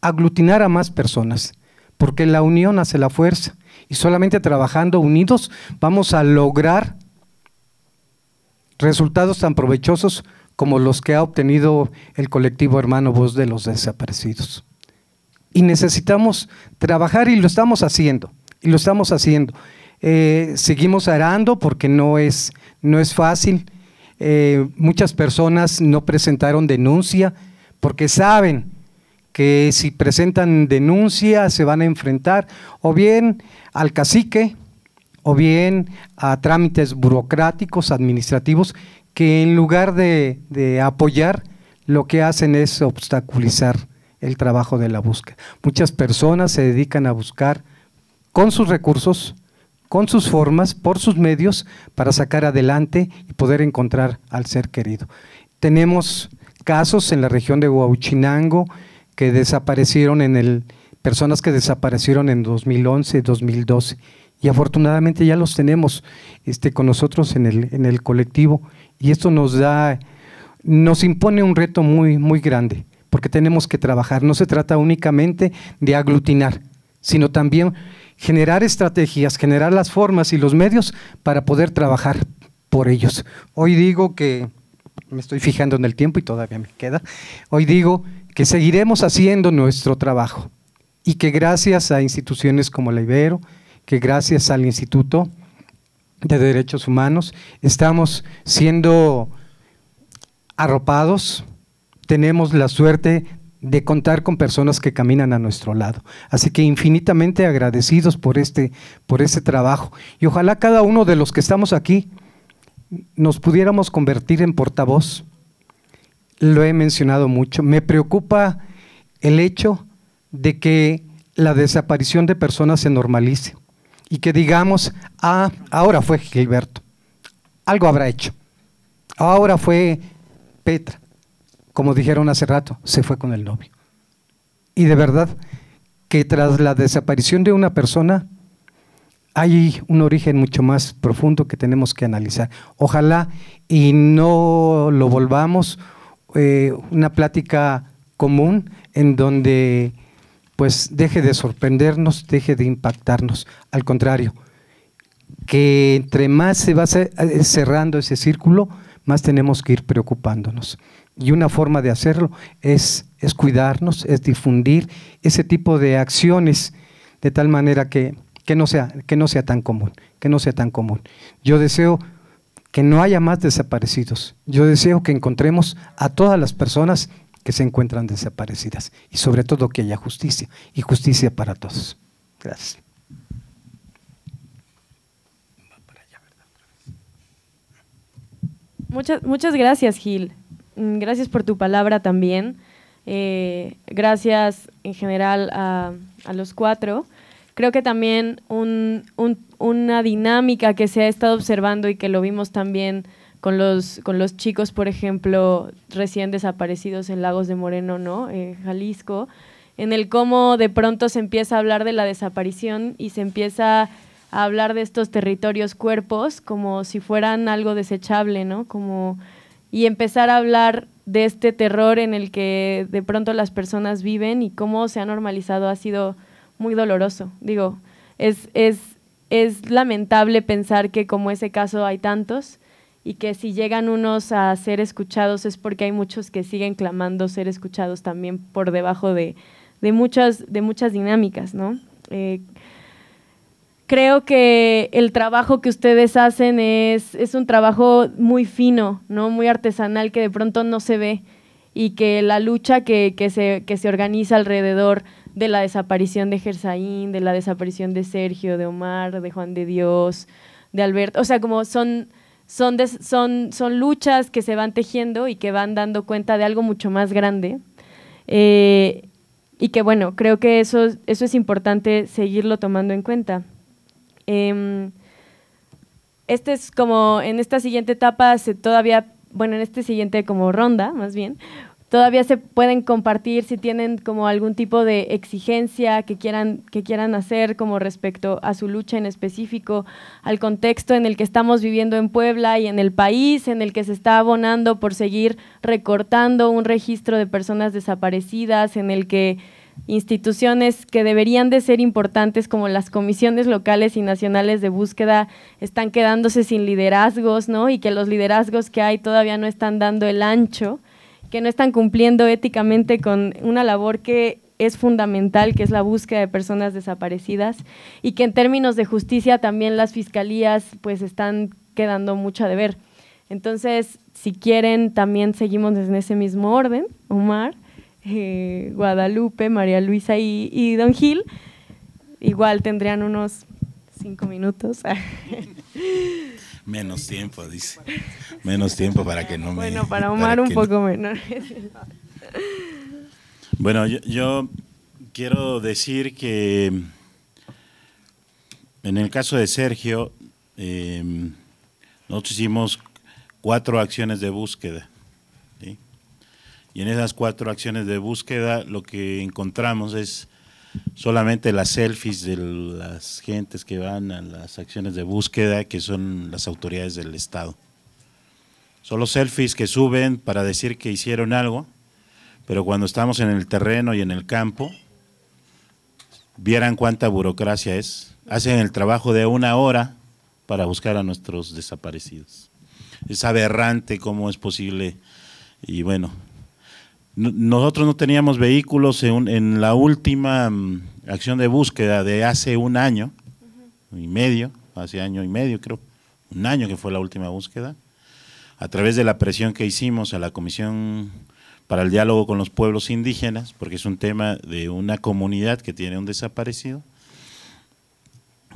E: aglutinar a más personas, porque la unión hace la fuerza y solamente trabajando unidos vamos a lograr resultados tan provechosos como los que ha obtenido el colectivo Hermano Voz de los Desaparecidos. Y necesitamos trabajar y lo estamos haciendo, y lo estamos haciendo. Eh, seguimos arando porque no es, no es fácil. Eh, muchas personas no presentaron denuncia porque saben que si presentan denuncia se van a enfrentar o bien al cacique o bien a trámites burocráticos, administrativos, que en lugar de apoyar, lo que hacen es obstaculizar el trabajo de la búsqueda. Muchas personas se dedican a buscar con sus recursos con sus formas, por sus medios, para sacar adelante y poder encontrar al ser querido. Tenemos casos en la región de Huachinango que desaparecieron en el, personas que desaparecieron en 2011, 2012, y afortunadamente ya los tenemos este, con nosotros en el, en el colectivo, y esto nos da, nos impone un reto muy, muy grande, porque tenemos que trabajar, no se trata únicamente de aglutinar, sino también generar estrategias, generar las formas y los medios para poder trabajar por ellos. Hoy digo que, me estoy fijando en el tiempo y todavía me queda, hoy digo que seguiremos haciendo nuestro trabajo y que gracias a instituciones como la Ibero, que gracias al Instituto de Derechos Humanos estamos siendo arropados, tenemos la suerte de contar con personas que caminan a nuestro lado. Así que infinitamente agradecidos por este, por este trabajo. Y ojalá cada uno de los que estamos aquí nos pudiéramos convertir en portavoz. Lo he mencionado mucho. Me preocupa el hecho de que la desaparición de personas se normalice y que digamos, ah, ahora fue Gilberto, algo habrá hecho, ahora fue Petra, como dijeron hace rato, se fue con el novio. Y de verdad que tras la desaparición de una persona hay un origen mucho más profundo que tenemos que analizar. Ojalá y no lo volvamos eh, una plática común en donde pues deje de sorprendernos, deje de impactarnos. Al contrario, que entre más se va eh, cerrando ese círculo, más tenemos que ir preocupándonos. Y una forma de hacerlo es, es cuidarnos, es difundir ese tipo de acciones de tal manera que, que, no sea, que no sea tan común, que no sea tan común. Yo deseo que no haya más desaparecidos. Yo deseo que encontremos a todas las personas que se encuentran desaparecidas y sobre todo que haya justicia y justicia para todos. Gracias.
A: Muchas, muchas gracias, Gil. Mm, gracias por tu palabra también. Eh, gracias en general a, los cuatro. Creo que también una dinámica que se ha estado observando y que lo vimos también con los, con los chicos, por ejemplo, recién desaparecidos en Lagos de Moreno, ¿no? Eh, Jalisco, en el cómo de pronto se empieza a hablar de la desaparición y se empieza a hablar de estos territorios cuerpos como si fueran algo desechable, ¿no? Como y empezar a hablar de este terror en el que de pronto las personas viven y cómo se ha normalizado ha sido muy doloroso. Digo, es, es, lamentable pensar que como ese caso hay tantos y que si llegan unos a ser escuchados es porque hay muchos que siguen clamando ser escuchados también por debajo de, muchas, de muchas dinámicas, ¿no? Eh, creo que el trabajo que ustedes hacen es, un trabajo muy fino, Muy artesanal que de pronto no se ve y que la lucha que, se, organiza alrededor de la desaparición de Gersaín, de la desaparición de Sergio, de Omar, de Juan de Dios, de Alberto, o sea, como son, luchas que se van tejiendo y que van dando cuenta de algo mucho más grande. Eh, y que bueno, creo que eso es importante seguirlo tomando en cuenta. Em, este es como en esta siguiente etapa se todavía, bueno, en este siguiente como ronda, más bien, todavía se pueden compartir si tienen como algún tipo de exigencia que quieran que quieran hacer como respecto a su lucha en específico, al contexto en el que estamos viviendo en Puebla y en el país en el que se está abonando por seguir recortando un registro de personas desaparecidas en el que instituciones que deberían de ser importantes como las comisiones locales y nacionales de búsqueda están quedándose sin liderazgos, ¿no? Y que los liderazgos que hay todavía no están dando el ancho, que no están cumpliendo éticamente con una labor que es fundamental, que es la búsqueda de personas desaparecidas y que en términos de justicia también las fiscalías pues están quedando mucho a deber. Entonces, si quieren, también seguimos en ese mismo orden, Omar. Eh, Guadalupe, María Luisa y, Don Gil. Igual tendrían unos cinco minutos.
B: menos tiempo, dice. Menos tiempo para que no me... Bueno, para Omar un poco menos. bueno, yo, quiero decir que en el caso de Sergio, eh, nosotros hicimos cuatro acciones de búsqueda y en esas cuatro acciones de búsqueda lo que encontramos es solamente las selfies de las gentes que van a las acciones de búsqueda, que son las autoridades del Estado. Solo selfies que suben para decir que hicieron algo, pero cuando estamos en el terreno y en el campo, vieran cuánta burocracia es. Hacen el trabajo de una hora para buscar a nuestros desaparecidos. Es aberrante cómo es posible y bueno, nosotros no teníamos vehículos en, la última mm, acción de búsqueda de hace un año y medio, hace año y medio creo, un año que fue la última búsqueda, a través de la presión que hicimos a la Comisión para el Diálogo con los Pueblos Indígenas, porque es un tema de una comunidad que tiene un desaparecido,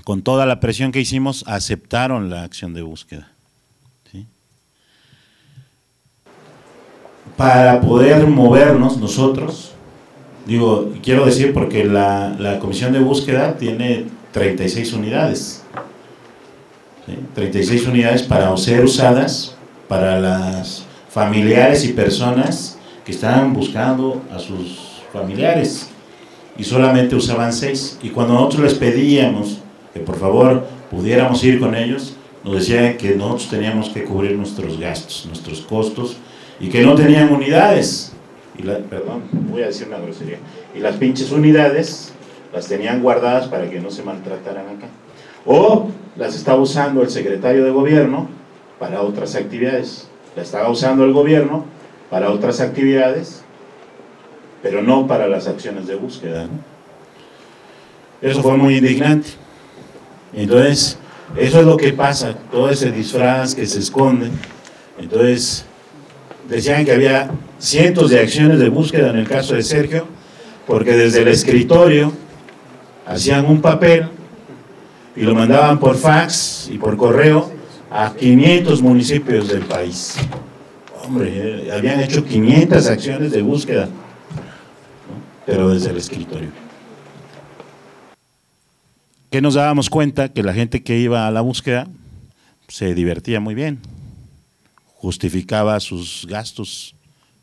B: con toda la presión que hicimos aceptaron la acción de búsqueda. para poder movernos nosotros. Digo, quiero decir porque la, comisión de búsqueda tiene 36 unidades. 36 unidades para ser usadas para las familiares y personas que estaban buscando a sus familiares y solamente usaban seis. Y cuando nosotros les pedíamos que por favor pudiéramos ir con ellos, nos decían que nosotros teníamos que cubrir nuestros gastos, nuestros costos y que no tenían unidades. Y perdón, voy a decir una grosería. Y las pinches unidades las tenían guardadas para que no se maltrataran acá. O las estaba usando el secretario de gobierno para otras actividades. La estaba usando el gobierno para otras actividades, pero no para las acciones de búsqueda. Eso fue muy indignante. Entonces, eso es lo que pasa, todo ese disfraz que se esconde. Entonces, decían que había
E: cientos de acciones de búsqueda en el caso de Sergio,
B: porque desde el escritorio hacían un papel y lo mandaban por fax y por correo a 500 municipios del país. Hombre, eh, habían hecho 500 acciones de búsqueda, pero desde el escritorio. Que nos dábamos cuenta que la gente que iba a la búsqueda se divertía muy bien justificaba sus gastos,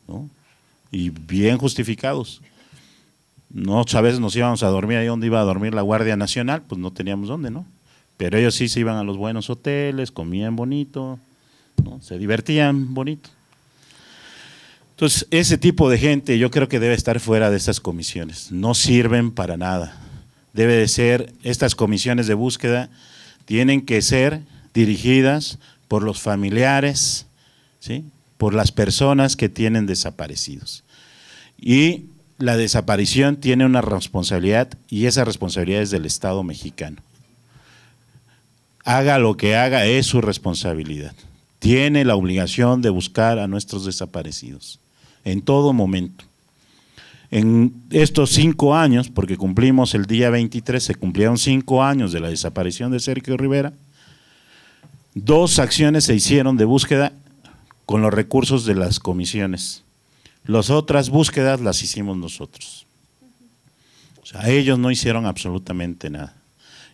B: ¿no? Y bien justificados. No, a veces nos íbamos a dormir ahí donde iba a dormir la Guardia Nacional, pues no teníamos dónde, ¿no? Pero ellos sí se iban a los buenos hoteles, comían bonito, ¿no? se divertían bonito. Entonces, ese tipo de gente yo creo que debe estar fuera de estas comisiones. No sirven para nada. Debe de ser, estas comisiones de búsqueda tienen que ser dirigidas por los familiares por las personas que tienen desaparecidos. Y la desaparición tiene una responsabilidad y esa responsabilidad es del Estado mexicano. Haga lo que haga, es su responsabilidad. Tiene la obligación de buscar a nuestros desaparecidos en todo momento. En estos cinco años, porque cumplimos el día 23, se cumplieron cinco años de la desaparición de Sergio Rivera, dos acciones se hicieron de búsqueda con los recursos de las comisiones. Las otras búsquedas las hicimos nosotros. O sea, ellos no hicieron absolutamente nada.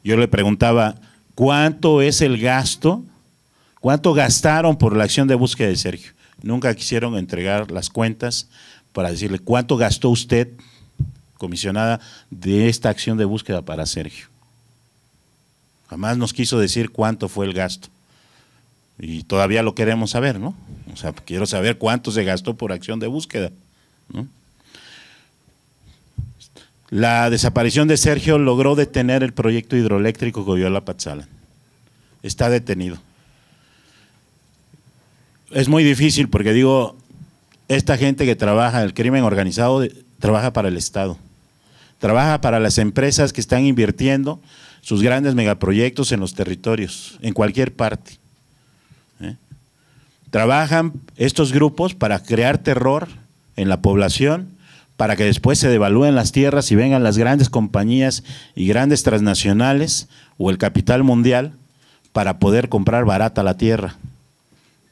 B: Yo le preguntaba, ¿cuánto es el gasto? ¿Cuánto gastaron por la acción de búsqueda de Sergio? Nunca quisieron entregar las cuentas para decirle cuánto gastó usted, comisionada, de esta acción de búsqueda para Sergio. Jamás nos quiso decir cuánto fue el gasto. Y todavía lo queremos saber, ¿no? O sea, quiero saber cuánto se gastó por acción de búsqueda, ¿no? La desaparición de Sergio logró detener el proyecto hidroeléctrico la Pazala, Está detenido. Es muy difícil porque digo, esta gente que trabaja, el crimen organizado, trabaja para el Estado. Trabaja para las empresas que están invirtiendo sus grandes megaproyectos en los territorios, en cualquier parte. Trabajan estos grupos para crear terror en la población, para que después se devalúen las tierras y vengan las grandes compañías y grandes transnacionales o el capital mundial para poder comprar barata la tierra.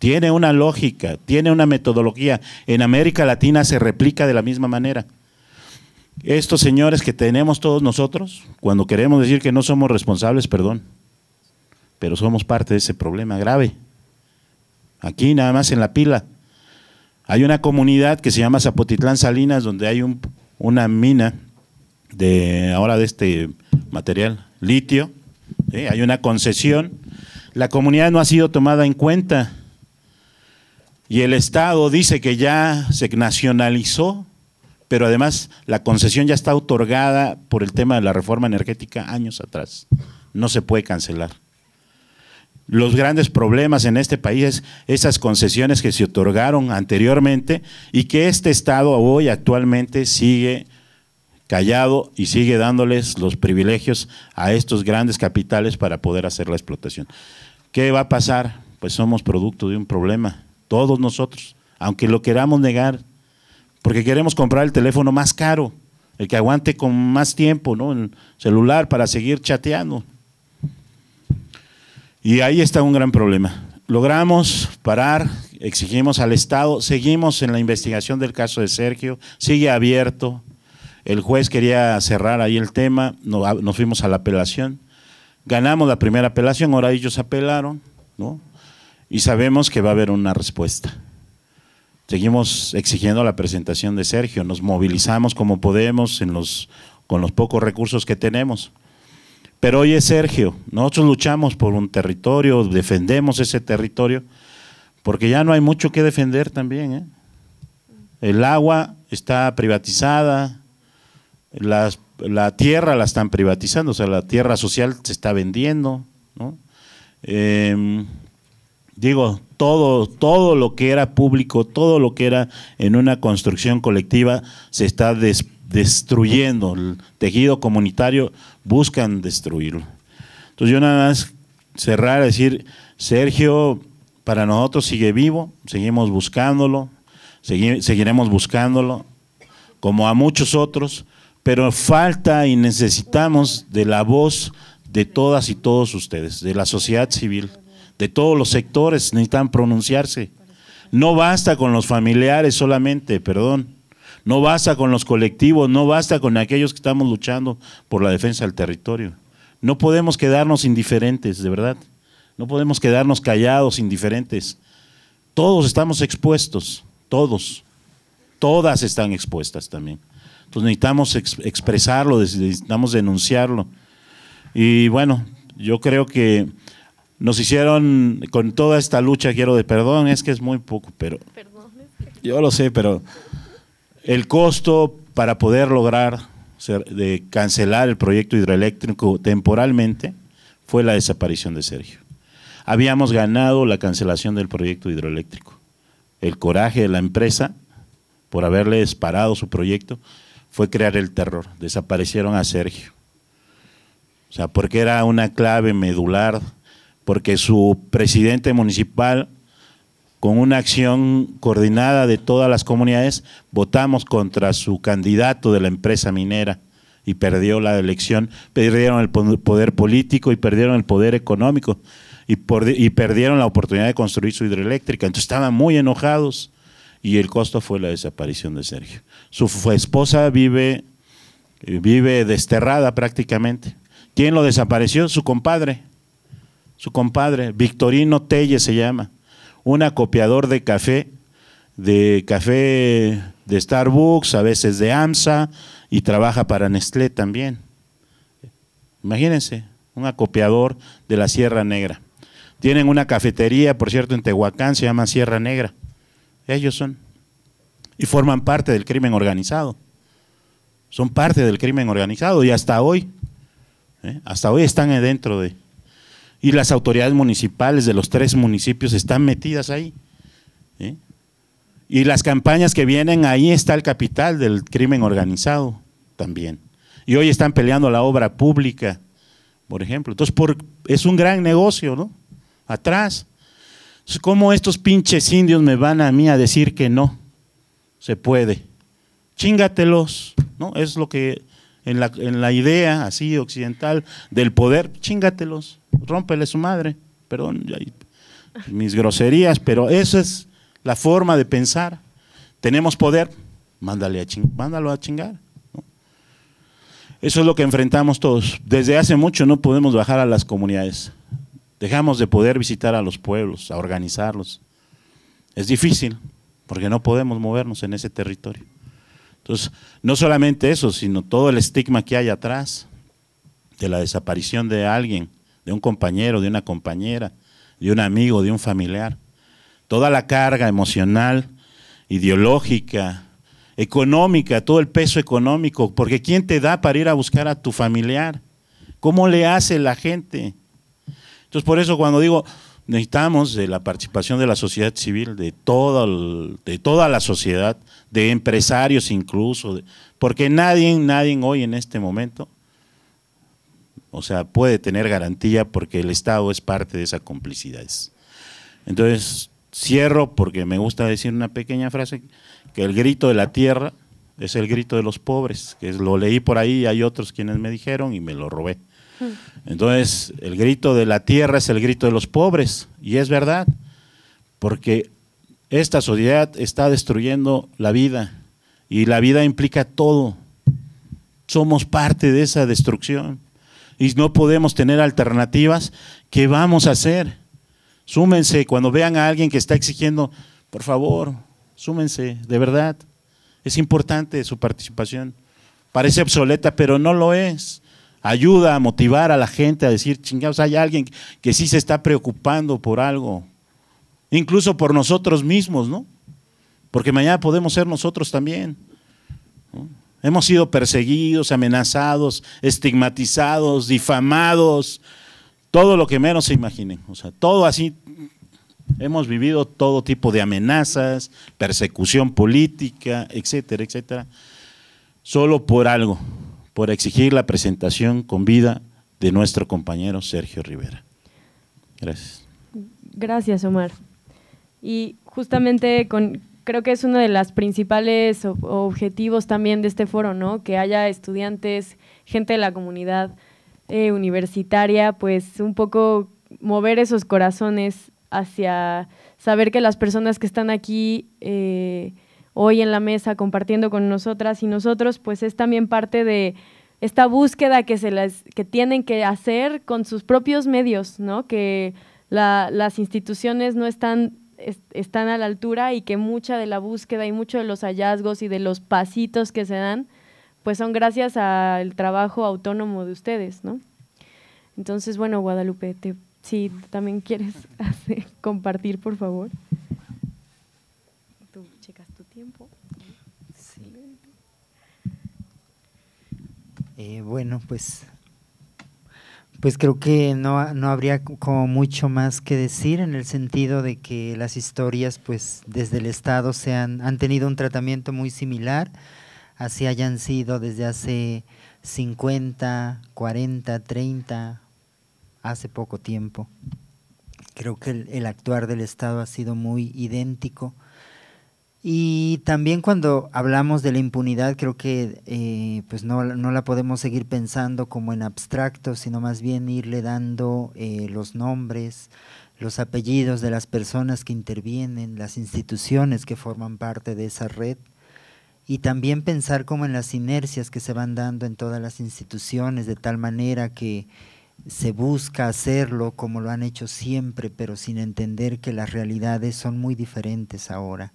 B: Tiene una lógica, tiene una metodología. En América Latina se replica de la misma manera. Estos señores que tenemos todos nosotros, cuando queremos decir que no somos responsables, perdón, pero somos parte de ese problema grave aquí nada más en la pila. Hay una comunidad que se llama Zapotitlán Salinas, donde hay una mina de ahora de este material, litio, hay una concesión. La comunidad no ha sido tomada en cuenta y el Estado dice que ya se nacionalizó, pero además la concesión ya está otorgada por el tema de la reforma energética años atrás. No se puede cancelar los grandes problemas en este país es esas concesiones que se otorgaron anteriormente y que este Estado hoy actualmente sigue callado y sigue dándoles los privilegios a estos grandes capitales para poder hacer la explotación. ¿Qué va a pasar? Pues somos producto de un problema, todos nosotros, aunque lo queramos negar, porque queremos comprar el teléfono más caro, el que aguante con más tiempo, ¿no? El celular para seguir chateando. Y ahí está un gran problema. Logramos parar, exigimos al Estado, seguimos en la investigación del caso de Sergio, sigue abierto. El juez quería cerrar ahí el tema, nos ah, fuimos a la apelación. Ganamos la primera apelación, ahora ellos apelaron, ¿no? Y sabemos que va a haber una respuesta. Seguimos exigiendo la presentación de Sergio, nos movilizamos como podemos en los, con los pocos recursos que tenemos. Pero oye, Sergio, nosotros luchamos por un territorio, defendemos ese territorio, porque ya no hay mucho que defender también. ¿eh? El agua está privatizada, la tierra la están privatizando, o sea, la tierra social se está vendiendo. Em, digo, todo, todo lo que era público, todo lo que era en una construcción colectiva se está despojando destruyendo el tejido comunitario, buscan destruirlo. Entonces yo nada más cerrar, decir, Sergio para nosotros sigue vivo, seguimos buscándolo, seguiremos buscándolo, como a muchos otros, pero falta y necesitamos de la voz de todas y todos ustedes, de la sociedad civil, de todos los sectores, necesitan pronunciarse. No basta con los familiares solamente, perdón. No basta con los colectivos, no basta con aquellos que estamos luchando por la defensa del territorio. No podemos quedarnos indiferentes, de verdad. No podemos quedarnos callados, indiferentes. Todos estamos expuestos, todos. Todas están expuestas también. Entonces necesitamos expresarlo, necesitamos denunciarlo. Y bueno, yo creo que nos hicieron con toda esta lucha, quiero de perdón, es que es muy poco, pero... Perdón. Yo lo sé, pero el costo para poder lograr cancelar el proyecto hidroeléctrico temporalmente fue la desaparición de Sergio. Habíamos ganado la cancelación del proyecto hidroeléctrico. El coraje de la empresa por haberle disparado su proyecto fue crear el terror. Desaparecieron a Sergio. O sea, porque era una clave medular, porque su presidente municipal con una acción coordinada de todas las comunidades, votamos contra su candidato de la empresa minera y perdió la elección, perdieron el poder político y perdieron el poder económico y, perdieron la oportunidad de construir su hidroeléctrica. Entonces estaban muy enojados y el costo fue la desaparición de Sergio. Su esposa vive, vive desterrada prácticamente. ¿Quién lo desapareció? Su compadre. Su compadre, Victorino Telle se llama un acopiador de café, de café de Starbucks, a veces de AMSA, y trabaja para Nestlé también. Imagínense, un acopiador de la Sierra Negra. Tienen una cafetería, por cierto, en Tehuacán, se llama Sierra Negra. Ellos son. Y forman parte del crimen organizado. Son parte del crimen organizado y hasta hoy, ¿eh? hasta hoy están dentro de, y las autoridades municipales de los tres municipios están metidas ahí. Y las campañas que vienen, ahí está el capital del crimen organizado también. Y hoy están peleando la obra pública, por ejemplo. Entonces, por, es un gran negocio, ¿no? Atrás. ¿cómo estos pinches indios me van a mí a decir que no? Se puede. Chingatelos, ¿no? Es lo que en la, en la idea así occidental del poder, chingatelos rómpele su madre. Perdón, mis groserías, pero esa es la forma de pensar. Tenemos poder, mándale a mándalo a chingar. Eso es lo que enfrentamos todos. Desde hace mucho no podemos bajar a las comunidades. Dejamos de poder visitar a los pueblos, a organizarlos. Es difícil, porque no podemos movernos en ese territorio. Entonces, no solamente eso, sino todo el estigma que hay atrás de la desaparición de alguien de un compañero, de una compañera, de un amigo, de un familiar. Toda la carga emocional, ideológica, económica, todo el peso económico, porque ¿quién te da para ir a buscar a tu familiar? ¿Cómo le hace la gente? Entonces, por eso cuando digo, necesitamos de la participación de la sociedad civil, de, todo de toda la sociedad, de empresarios incluso, porque nadie, nadie hoy en este momento o sea, puede tener garantía porque el Estado es parte de esa complicidad. Entonces, cierro porque me gusta decir una pequeña frase, que el grito de la tierra es el grito de los pobres, que lo leí por ahí, hay otros quienes me dijeron y me lo robé. Hmm. Entonces, el grito de la tierra es el grito de los pobres, y es verdad, porque esta sociedad está destruyendo la vida, y la vida implica todo. Somos parte de esa destrucción y no podemos tener alternativas, ¿qué vamos a hacer? Súmense, cuando vean a alguien que está exigiendo, por favor, súmense, de verdad. Es importante su participación. Parece obsoleta, pero no lo es. Ayuda a motivar a la gente a decir, chingados, hay alguien que sí se está preocupando por algo. Incluso por nosotros mismos, ¿no? Porque mañana podemos ser nosotros también. Hemos sido perseguidos, amenazados, estigmatizados, difamados, todo lo que menos se imaginen. O sea, todo así. Hemos vivido todo tipo de amenazas, persecución política, etcétera, etcétera. Solo por algo, por exigir la presentación con vida de nuestro compañero Sergio Rivera. Gracias.
A: Gracias, Omar. Y justamente con, creo que es uno de los principales objetivos también de este foro, ¿no? Que haya estudiantes, gente de la comunidad eh, universitaria, pues un poco mover esos corazones hacia saber que las personas que están aquí eh, hoy en la mesa compartiendo con nosotras y nosotros, pues es también parte de esta búsqueda que, se les, que tienen que hacer con sus propios medios, ¿no? Que las instituciones no están están a la altura y que mucha de la búsqueda y mucho de los hallazgos y de los pasitos que se dan, pues son gracias al trabajo autónomo de ustedes, ¿no? Entonces, bueno, Guadalupe, si también quieres compartir, por favor. Tú checas tu tiempo.
C: Sí. Eh, bueno, pues pues creo que no, no, habría como mucho más que decir en el sentido de que las historias, pues desde el Estado se han, han tenido un tratamiento muy similar, así hayan sido desde hace 50, 40, 30, hace poco tiempo. Creo que el, el actuar del Estado ha sido muy idéntico y también cuando hablamos de la impunidad, creo que eh, pues no, no, la podemos seguir pensando como en abstracto, sino más bien irle dando eh, los nombres, los apellidos de las personas que intervienen, las instituciones que forman parte de esa red, y también pensar como en las inercias que se van dando en todas las instituciones, de tal manera que se busca hacerlo como lo han hecho siempre, pero sin entender que las realidades son muy diferentes ahora.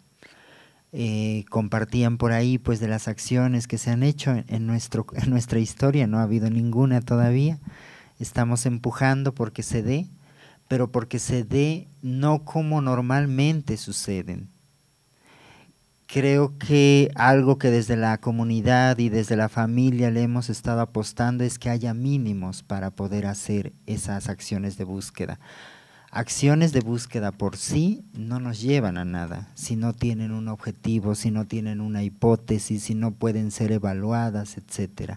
C: Eh, compartían por ahí pues de las acciones que se han hecho nuestro, en nuestra historia, no ha habido ninguna todavía, estamos empujando porque se dé, pero porque se dé no como normalmente suceden. Creo que algo que desde la comunidad y desde la familia le hemos estado apostando es que haya mínimos para poder hacer esas acciones de búsqueda. Acciones de búsqueda por sí no nos llevan a nada si no tienen un objetivo, si no tienen una hipótesis, si no pueden ser evaluadas, etc.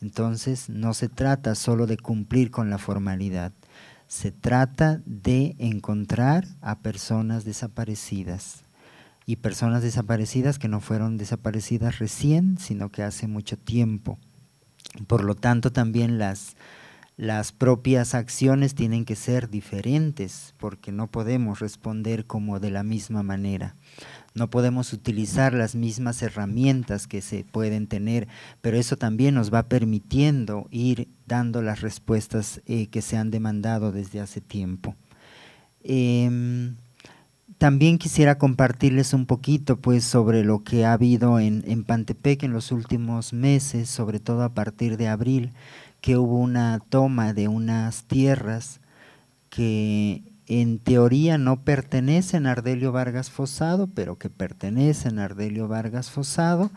C: Entonces no se trata solo de cumplir con la formalidad, se trata de encontrar a personas desaparecidas y personas desaparecidas que no fueron desaparecidas recién, sino que hace mucho tiempo. Por lo tanto, también las las propias acciones tienen que ser diferentes porque no podemos responder como de la misma manera. No podemos utilizar las mismas herramientas que se pueden tener, pero eso también nos va permitiendo ir dando las respuestas eh, que se han demandado desde hace tiempo. Em, también quisiera compartirles un poquito pues, sobre lo que ha habido en, en Pantepec en los últimos meses, sobre todo a partir de abril que hubo una toma de unas tierras que en teoría no pertenecen a Ardelio Vargas Fosado, pero que pertenecen a Ardelio Vargas Fosado,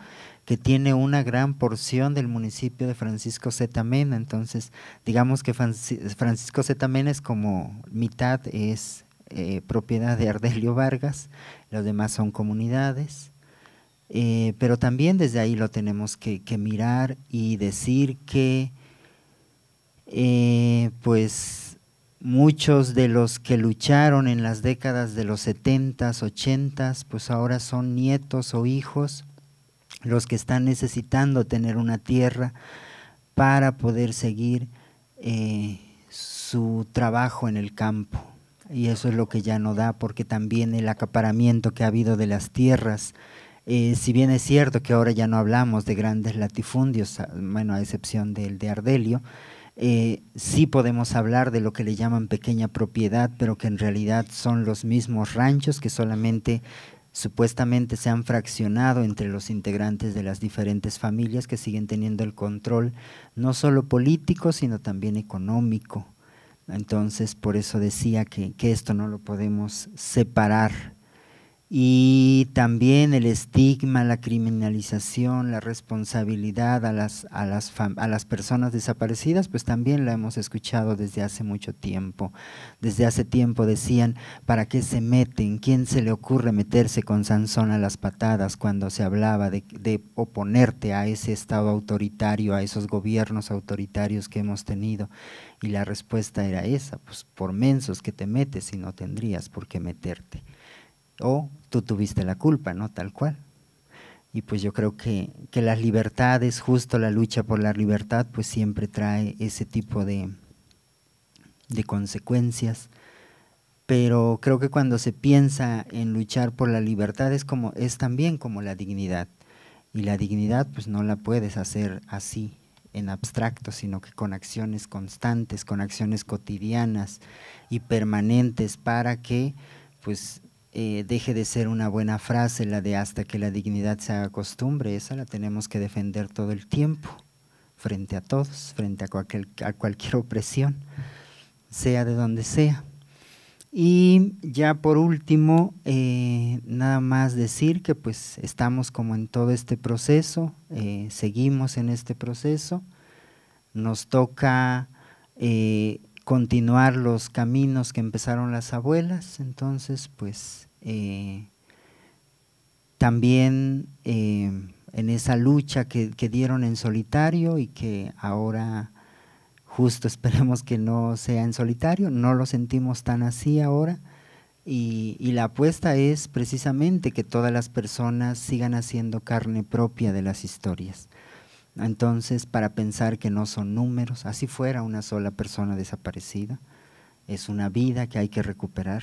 C: que tiene una gran porción del municipio de Francisco Z. Entonces, digamos que Francisco Zetamen es como mitad es eh, propiedad de Ardelio Vargas, los demás son comunidades. Eh, pero también desde ahí lo tenemos que mirar y decir que eh, pues muchos de los que lucharon en las décadas de los 70s, 80s, pues ahora son nietos o hijos los que están necesitando tener una tierra para poder seguir eh, su trabajo en el campo. Y eso es lo que ya no da, porque también el acaparamiento que ha habido de las tierras, eh, si bien es cierto que ahora ya no hablamos de grandes latifundios, bueno, a excepción del de Ardelio, eh, sí podemos hablar de lo que le llaman pequeña propiedad, pero que en realidad son los mismos ranchos que solamente supuestamente se han fraccionado entre los integrantes de las diferentes familias que siguen teniendo el control, no solo político, sino también económico. Entonces, por eso decía que, que esto no lo podemos separar y también el estigma, la criminalización, la responsabilidad a las, a las, personas desaparecidas, pues también la hemos escuchado desde hace mucho tiempo. Desde hace tiempo decían, ¿para qué se meten? ¿Quién se le ocurre meterse con Sansón a las patadas cuando se hablaba de, de oponerte a ese Estado autoritario, a esos gobiernos autoritarios que hemos tenido? Y la respuesta era esa, pues por mensos que te metes y no tendrías por qué meterte o tú tuviste la culpa, ¿no? Tal cual. Y pues yo creo que, que las libertades, justo la lucha por la libertad, pues siempre trae ese tipo de, de consecuencias. Pero creo que cuando se piensa en luchar por la libertad es, como, es también como la dignidad. Y la dignidad pues no la puedes hacer así, en abstracto, sino que con acciones constantes, con acciones cotidianas y permanentes para que pues eh, deje de ser una buena frase, la de hasta que la dignidad se haga costumbre, esa la tenemos que defender todo el tiempo, frente a todos, frente a cualquier, a cualquier opresión, sea de donde sea. Y ya por último, eh, nada más decir que pues estamos como en todo este proceso, eh, seguimos en este proceso, nos toca continuar los caminos que empezaron las abuelas. Entonces, pues eh, también eh, en esa lucha que, dieron en solitario y que ahora justo esperemos que no sea en solitario, no lo sentimos tan así ahora. y la apuesta es precisamente que todas las personas sigan haciendo carne propia de las historias. Entonces, para pensar que no son números, así fuera una sola persona desaparecida, es una vida que hay que recuperar,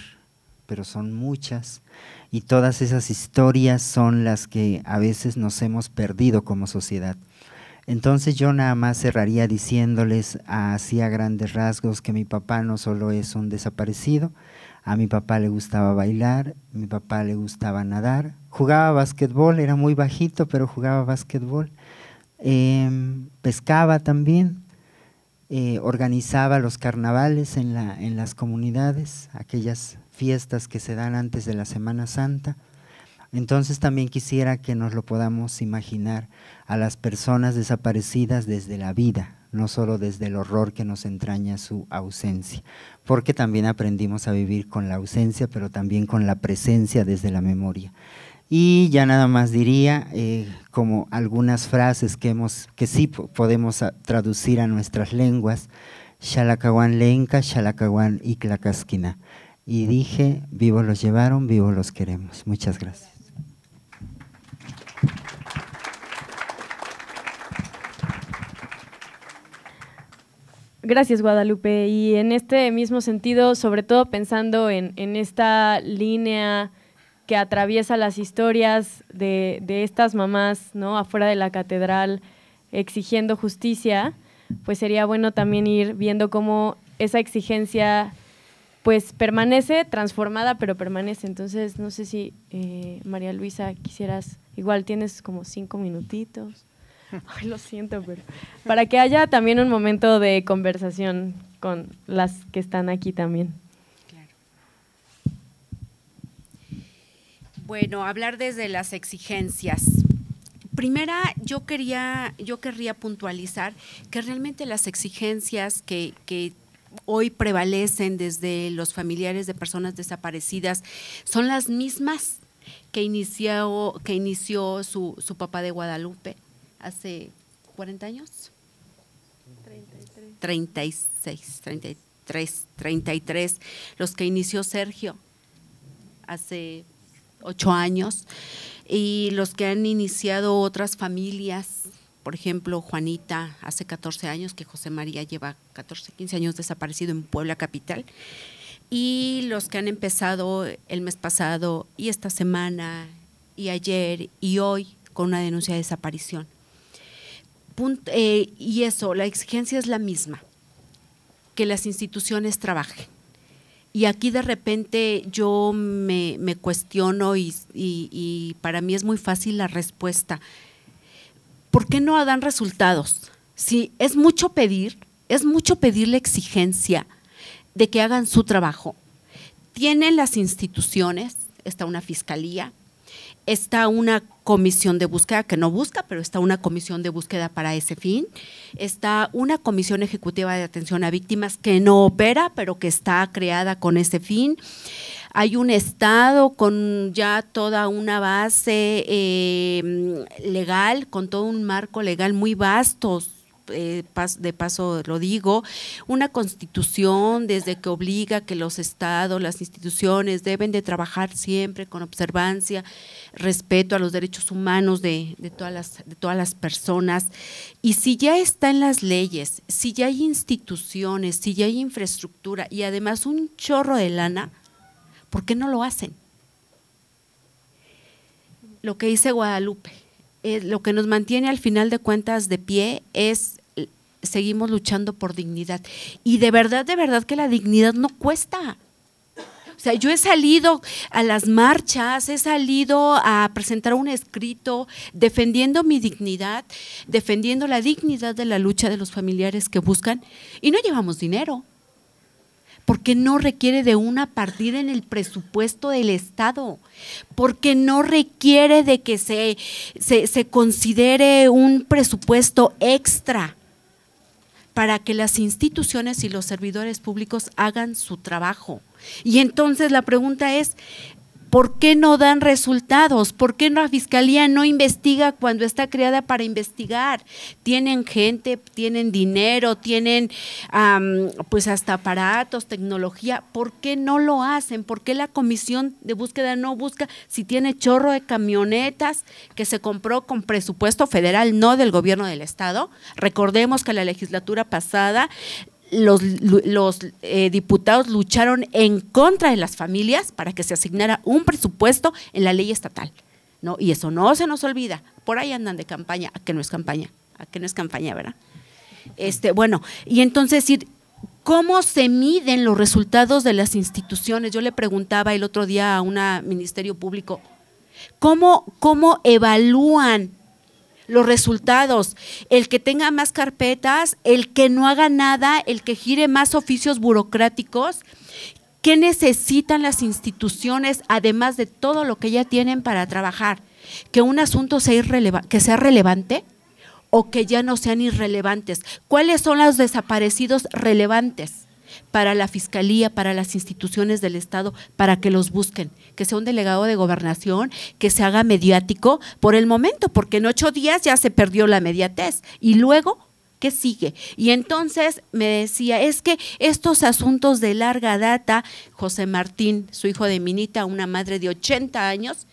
C: pero son muchas y todas esas historias son las que a veces nos hemos perdido como sociedad. Entonces yo nada más cerraría diciéndoles así a grandes rasgos que mi papá no solo es un desaparecido, a mi papá le gustaba bailar, a mi papá le gustaba nadar, jugaba básquetbol, era muy bajito, pero jugaba básquetbol. Em, pescaba también, eh, organizaba los carnavales en, la, en las comunidades, aquellas fiestas que se dan antes de la Semana Santa. Entonces también quisiera que nos lo podamos imaginar a las personas desaparecidas desde la vida, no solo desde el horror que nos entraña su ausencia, porque también aprendimos a vivir con la ausencia, pero también con la presencia desde la memoria. Y ya nada más diría eh, como algunas frases que, hemos, que sí podemos ah, traducir a nuestras lenguas. shalakawan lenca, y iklakaskina. Y dije, vivos los llevaron, vivos los queremos. Muchas gracias.
A: Gracias, Guadalupe. Y en este mismo sentido, sobre todo pensando en, en esta línea que atraviesa las historias de, estas mamás, ¿no? Afuera de la catedral, exigiendo justicia, pues sería bueno también ir viendo cómo esa exigencia, pues permanece transformada, pero permanece. Entonces, no sé si eh, María Luisa quisieras, igual tienes como cinco minutitos. Ay, lo siento, pero para que haya también un momento de conversación con las que están aquí también.
D: Bueno, hablar desde las exigencias. Primera, yo quería, yo querría puntualizar que realmente las exigencias que, hoy prevalecen desde los familiares de personas desaparecidas son las mismas que inició, que inició su, su papá de Guadalupe hace 40 años. 36, 33, 33, los que inició Sergio hace ocho años, y los que han iniciado otras familias, por ejemplo, Juanita hace 14 años, que José María lleva 14, 15 años desaparecido en Puebla Capital, y los que han empezado el mes pasado y esta semana y ayer y hoy con una denuncia de desaparición. Eh, y eso, la exigencia es la misma, que las instituciones trabajen y aquí de repente yo me, cuestiono y, para mí es muy fácil la respuesta. ¿Por qué no dan resultados? Si es mucho pedir, es mucho pedir la exigencia de que hagan su trabajo. Tienen las instituciones, está una fiscalía, está una comisión de búsqueda que no busca, pero está una comisión de búsqueda para ese fin, está una comisión ejecutiva de atención a víctimas que no opera, pero que está creada con ese fin. Hay un Estado con ya toda una base eh, legal, con todo un marco legal muy vasto eh, de paso lo digo, una constitución desde que obliga que los estados, las instituciones deben de trabajar siempre con observancia, respeto a los derechos humanos de, todas, las, de todas las personas. Y si ya está en las leyes, si ya hay instituciones, si ya hay infraestructura y además un chorro de lana, ¿por qué no lo hacen? Lo que dice Guadalupe, eh, lo que nos mantiene al final de cuentas de pie es seguimos luchando por dignidad. Y de verdad, de verdad que la dignidad no cuesta. O sea, yo he salido a las marchas, he salido a presentar un escrito defendiendo mi dignidad, defendiendo la dignidad de la lucha de los familiares que buscan y no llevamos dinero. Porque no requiere de una partida en el presupuesto del Estado, porque no requiere de que se, se, considere un presupuesto extra para que las instituciones y los servidores públicos hagan su trabajo. Y entonces la pregunta es, ¿Por qué no dan resultados? ¿Por qué la fiscalía no investiga cuando está creada para investigar? Tienen gente, tienen dinero, tienen pues hasta aparatos, tecnología. ¿Por qué no lo hacen? ¿Por qué la comisión de búsqueda no busca si tiene chorro de camionetas que se compró con presupuesto federal, no del gobierno del estado? Recordemos que la legislatura pasada los, eh, diputados lucharon en contra de las familias para que se asignara un presupuesto en la ley estatal. ¿no? Y eso no se nos olvida. Por ahí andan de campaña, a que no es campaña, a que no es campaña, ¿verdad? Este, bueno, y entonces ¿cómo se miden los resultados de las instituciones? Yo le preguntaba el otro día a un ministerio público, ¿cómo, cómo evalúan los resultados, el que tenga más carpetas, el que no haga nada, el que gire más oficios burocráticos. ¿Qué necesitan las instituciones, además de todo lo que ya tienen para trabajar? Que un asunto sea, que sea relevante o que ya no sean irrelevantes. ¿Cuáles son los desaparecidos relevantes? para la Fiscalía, para las instituciones del Estado, para que los busquen, que sea un delegado de gobernación, que se haga mediático por el momento, porque en ocho días ya se perdió la mediatez y luego ¿qué sigue? Y entonces me decía, es que estos asuntos de larga data, José Martín, su hijo de Minita, una madre de 80 años,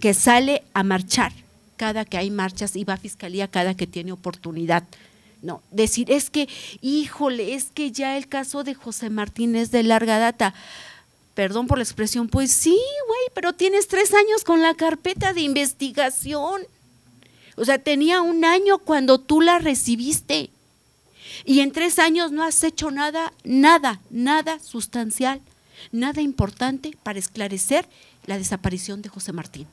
D: que sale a marchar cada que hay marchas y va a fiscalía cada que tiene oportunidad. No, decir es que, híjole, es que ya el caso de José Martínez de larga data. Perdón por la expresión, pues sí, güey, pero tienes tres años con la carpeta de investigación. O sea, tenía un año cuando tú la recibiste. Y en tres años no has hecho nada, nada, nada sustancial, nada importante para esclarecer la desaparición de José Martín.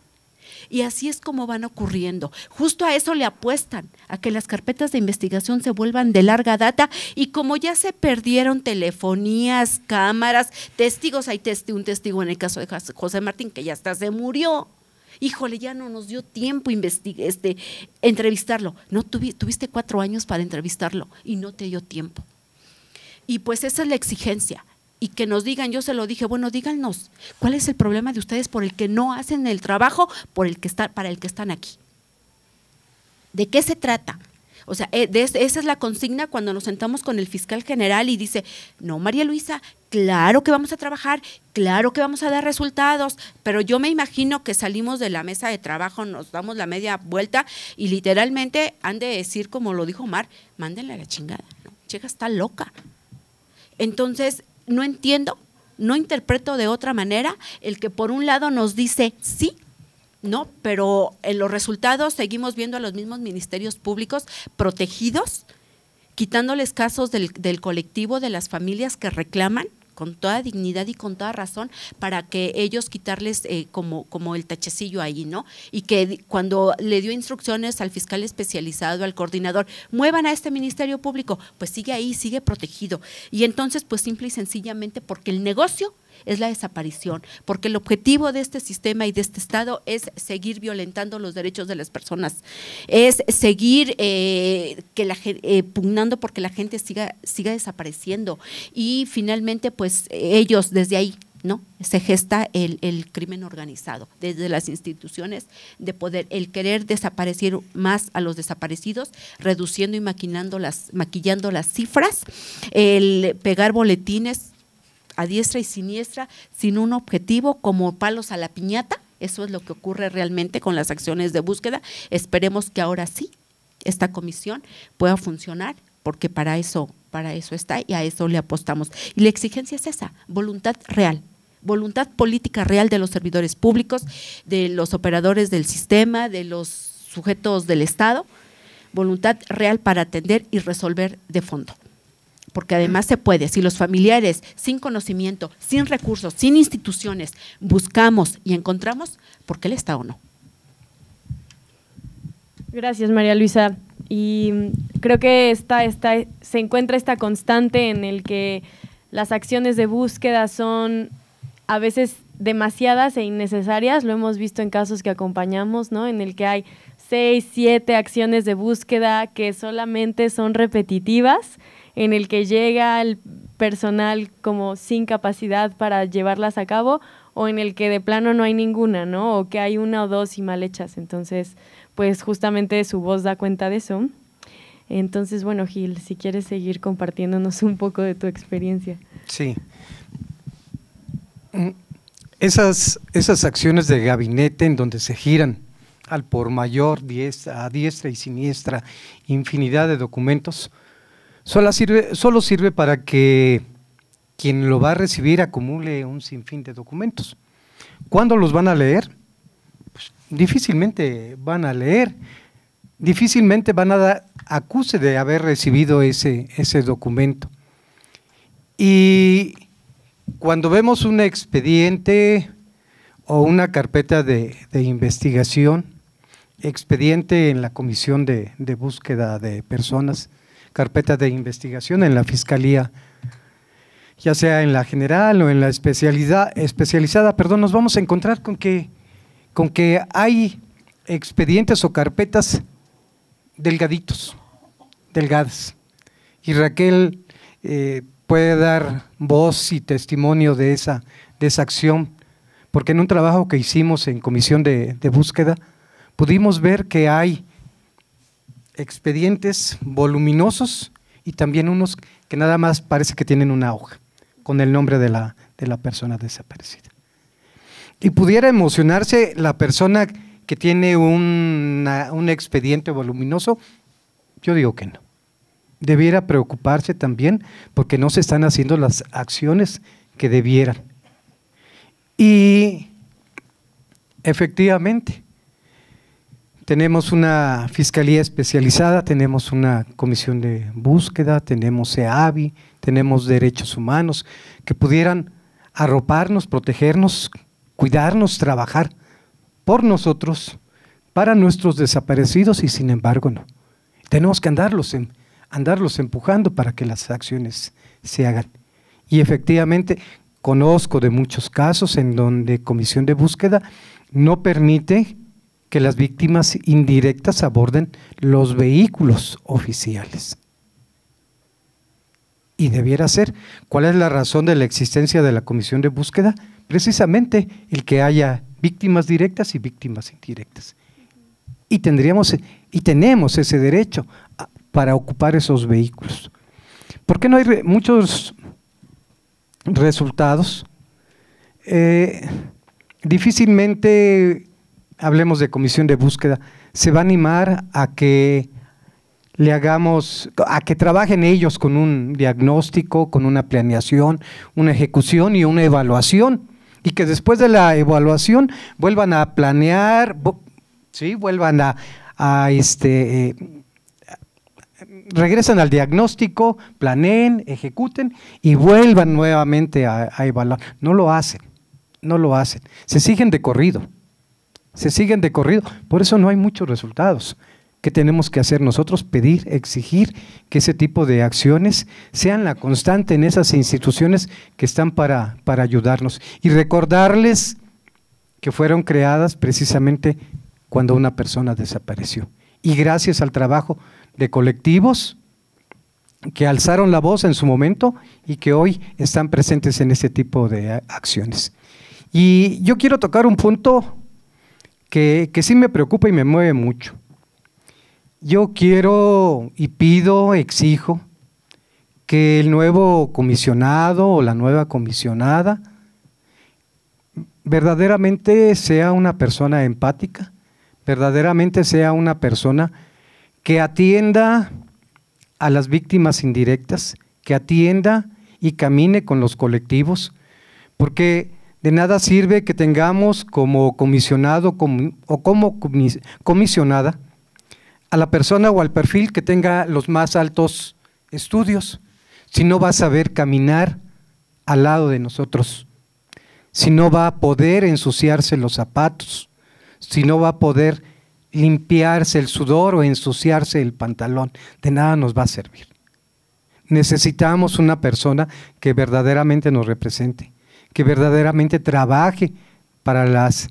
D: Y así es como van ocurriendo. Justo a eso le apuestan, a que las carpetas de investigación se vuelvan de larga data y como ya se perdieron telefonías, cámaras, testigos, hay un testigo en el caso de José Martín que ya hasta se murió. Híjole, ya no nos dio tiempo este, entrevistarlo. No tuviste cuatro años para entrevistarlo y no te dio tiempo. Y pues esa es la exigencia y que nos digan, yo se lo dije, bueno, díganos, ¿cuál es el problema de ustedes por el que no hacen el trabajo por el que está, para el que están aquí? ¿De qué se trata? O sea, eh, esa es la consigna cuando nos sentamos con el fiscal general y dice, no, María Luisa, claro que vamos a trabajar, claro que vamos a dar resultados, pero yo me imagino que salimos de la mesa de trabajo, nos damos la media vuelta y literalmente han de decir, como lo dijo Omar, mándenle a la chingada, ¿no? está loca. Entonces, no entiendo, no interpreto de otra manera el que por un lado nos dice sí, no, pero en los resultados seguimos viendo a los mismos ministerios públicos protegidos, quitándoles casos del, del colectivo, de las familias que reclaman, con toda dignidad y con toda razón para que ellos quitarles eh, como, como el tachecillo ahí, ¿no? Y que cuando le dio instrucciones al fiscal especializado, al coordinador, muevan a este Ministerio Público, pues sigue ahí, sigue protegido. Y entonces, pues simple y sencillamente porque el negocio es la desaparición, porque el objetivo de este sistema y de este Estado es seguir violentando los derechos de las personas, es seguir eh, que la, eh, pugnando porque la gente siga, siga desapareciendo y finalmente pues ellos desde ahí ¿no? Se gesta el, crimen organizado desde las instituciones de poder, el querer desaparecer más a los desaparecidos, reduciendo y maquinando las, maquillando las cifras, el pegar boletines a diestra y siniestra sin un objetivo como palos a la piñata. Eso es lo que ocurre realmente con las acciones de búsqueda. Esperemos que ahora sí esta comisión pueda funcionar porque para eso, para eso está y a eso le apostamos. Y la exigencia es esa, voluntad real, voluntad política real de los servidores públicos, de los operadores del sistema, de los sujetos del Estado, voluntad real para atender y resolver de fondo porque además se puede, si los familiares sin conocimiento, sin recursos, sin instituciones, buscamos y encontramos, porque le está o no.
A: Gracias, María Luisa. Y mm, creo que está, se encuentra esta constante en el que las acciones de búsqueda son a veces demasiadas e innecesarias. Lo hemos visto en casos que acompañamos, ¿no? En el que hay seis, siete acciones de búsqueda que solamente son repetitivas en el que llega el personal como sin capacidad para llevarlas a cabo o en el que de plano no hay ninguna, ¿no? O que hay una o dos y mal hechas. Entonces, pues justamente su voz da cuenta de eso. Entonces, bueno, Gil, si quieres seguir compartiéndonos un poco de tu experiencia. Sí. Mm,
E: esas, esas acciones de gabinete en donde se giran al por mayor, diestra, a diestra y siniestra, infinidad de documentos, Solo sirve, para que quien lo va a recibir acumule un sinfín de documentos. ¿Cuándo los van a leer? Pues difícilmente van a leer, difícilmente van a dar acuse de haber recibido ese, documento. Y cuando vemos un expediente o una carpeta de, investigación, expediente en la comisión de búsqueda de personas, carpeta de investigación en la Fiscalía, ya sea en la general o en la especialidad, especializada, perdón, nos vamos a encontrar con que, con que hay expedientes o carpetas delgaditos, delgadas. Y Raquel eh, puede dar voz y testimonio de esa, de esa acción, porque en un trabajo que hicimos en comisión de búsqueda, pudimos ver que hay expedientes voluminosos y también unos que nada más parece que tienen una hoja con el nombre de la, persona desaparecida. Y pudiera emocionarse la persona que tiene un expediente voluminoso, yo digo que no. Debiera preocuparse también porque no se están haciendo las acciones que debieran. Y efectivamente, tenemos una fiscalía especializada, tenemos una comisión de búsqueda, tenemos EAVI, tenemos derechos humanos que pudieran arroparnos, protegernos, cuidarnos, trabajar por nosotros, para nuestros desaparecidos y sin embargo no. Tenemos que andarlos, andarlos empujando para que las acciones se hagan. Y efectivamente conozco de muchos casos en donde comisión de búsqueda no permite que las víctimas indirectas aborden los vehículos oficiales. Y debiera ser. ¿Cuál es la razón de la existencia de la comisión de búsqueda? Precisamente el que haya víctimas directas y víctimas indirectas. Y tendríamos y tenemos ese derecho para ocupar esos vehículos. ¿Por qué no hay muchos resultados? Eh, difícilmente hablemos de comisión de búsqueda, se va a animar a que le hagamos, a que trabajen ellos con un diagnóstico, con una planeación, una ejecución y una evaluación. Y que después de la evaluación vuelvan a planear, ¿sí? vuelvan a, este, eh, regresan al diagnóstico, planeen, ejecuten y vuelvan nuevamente a, evaluar. No lo hacen, no lo hacen. Se siguen de corrido se siguen de corrido. Por eso no hay muchos resultados. ¿Qué tenemos que hacer nosotros? Pedir, exigir que ese tipo de acciones sean la constante en esas instituciones que están para, para ayudarnos. Y recordarles que fueron creadas precisamente cuando una persona desapareció. Y gracias al trabajo de colectivos que alzaron la voz en su momento y que hoy están presentes en este tipo de acciones. Y yo quiero tocar un punto que, sí me preocupa y me mueve mucho. Yo quiero y pido, exijo, que el nuevo comisionado o la nueva comisionada verdaderamente sea una persona empática, verdaderamente sea una persona que atienda a las víctimas indirectas, que atienda y camine con los colectivos, porque de nada sirve que tengamos como comisionado o como comisionada a la persona o al perfil que tenga los más altos estudios, si no va a saber caminar al lado de nosotros, si no va a poder ensuciarse los zapatos, si no va a poder limpiarse el sudor o ensuciarse el pantalón, de nada nos va a servir. Necesitamos una persona que verdaderamente nos represente que verdaderamente trabaje para las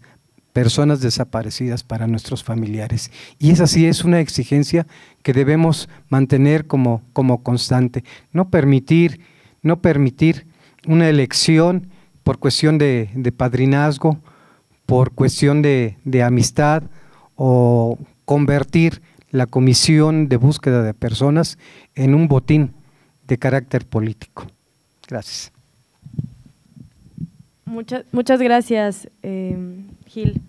E: personas desaparecidas, para nuestros familiares. Y esa sí es una exigencia que debemos mantener como, constante. No permitir, no permitir una elección por cuestión de, padrinazgo, por cuestión de, de, amistad o convertir la comisión de búsqueda de personas en un botín de carácter político. Gracias.
A: Muchas, gracias, eh, Gil.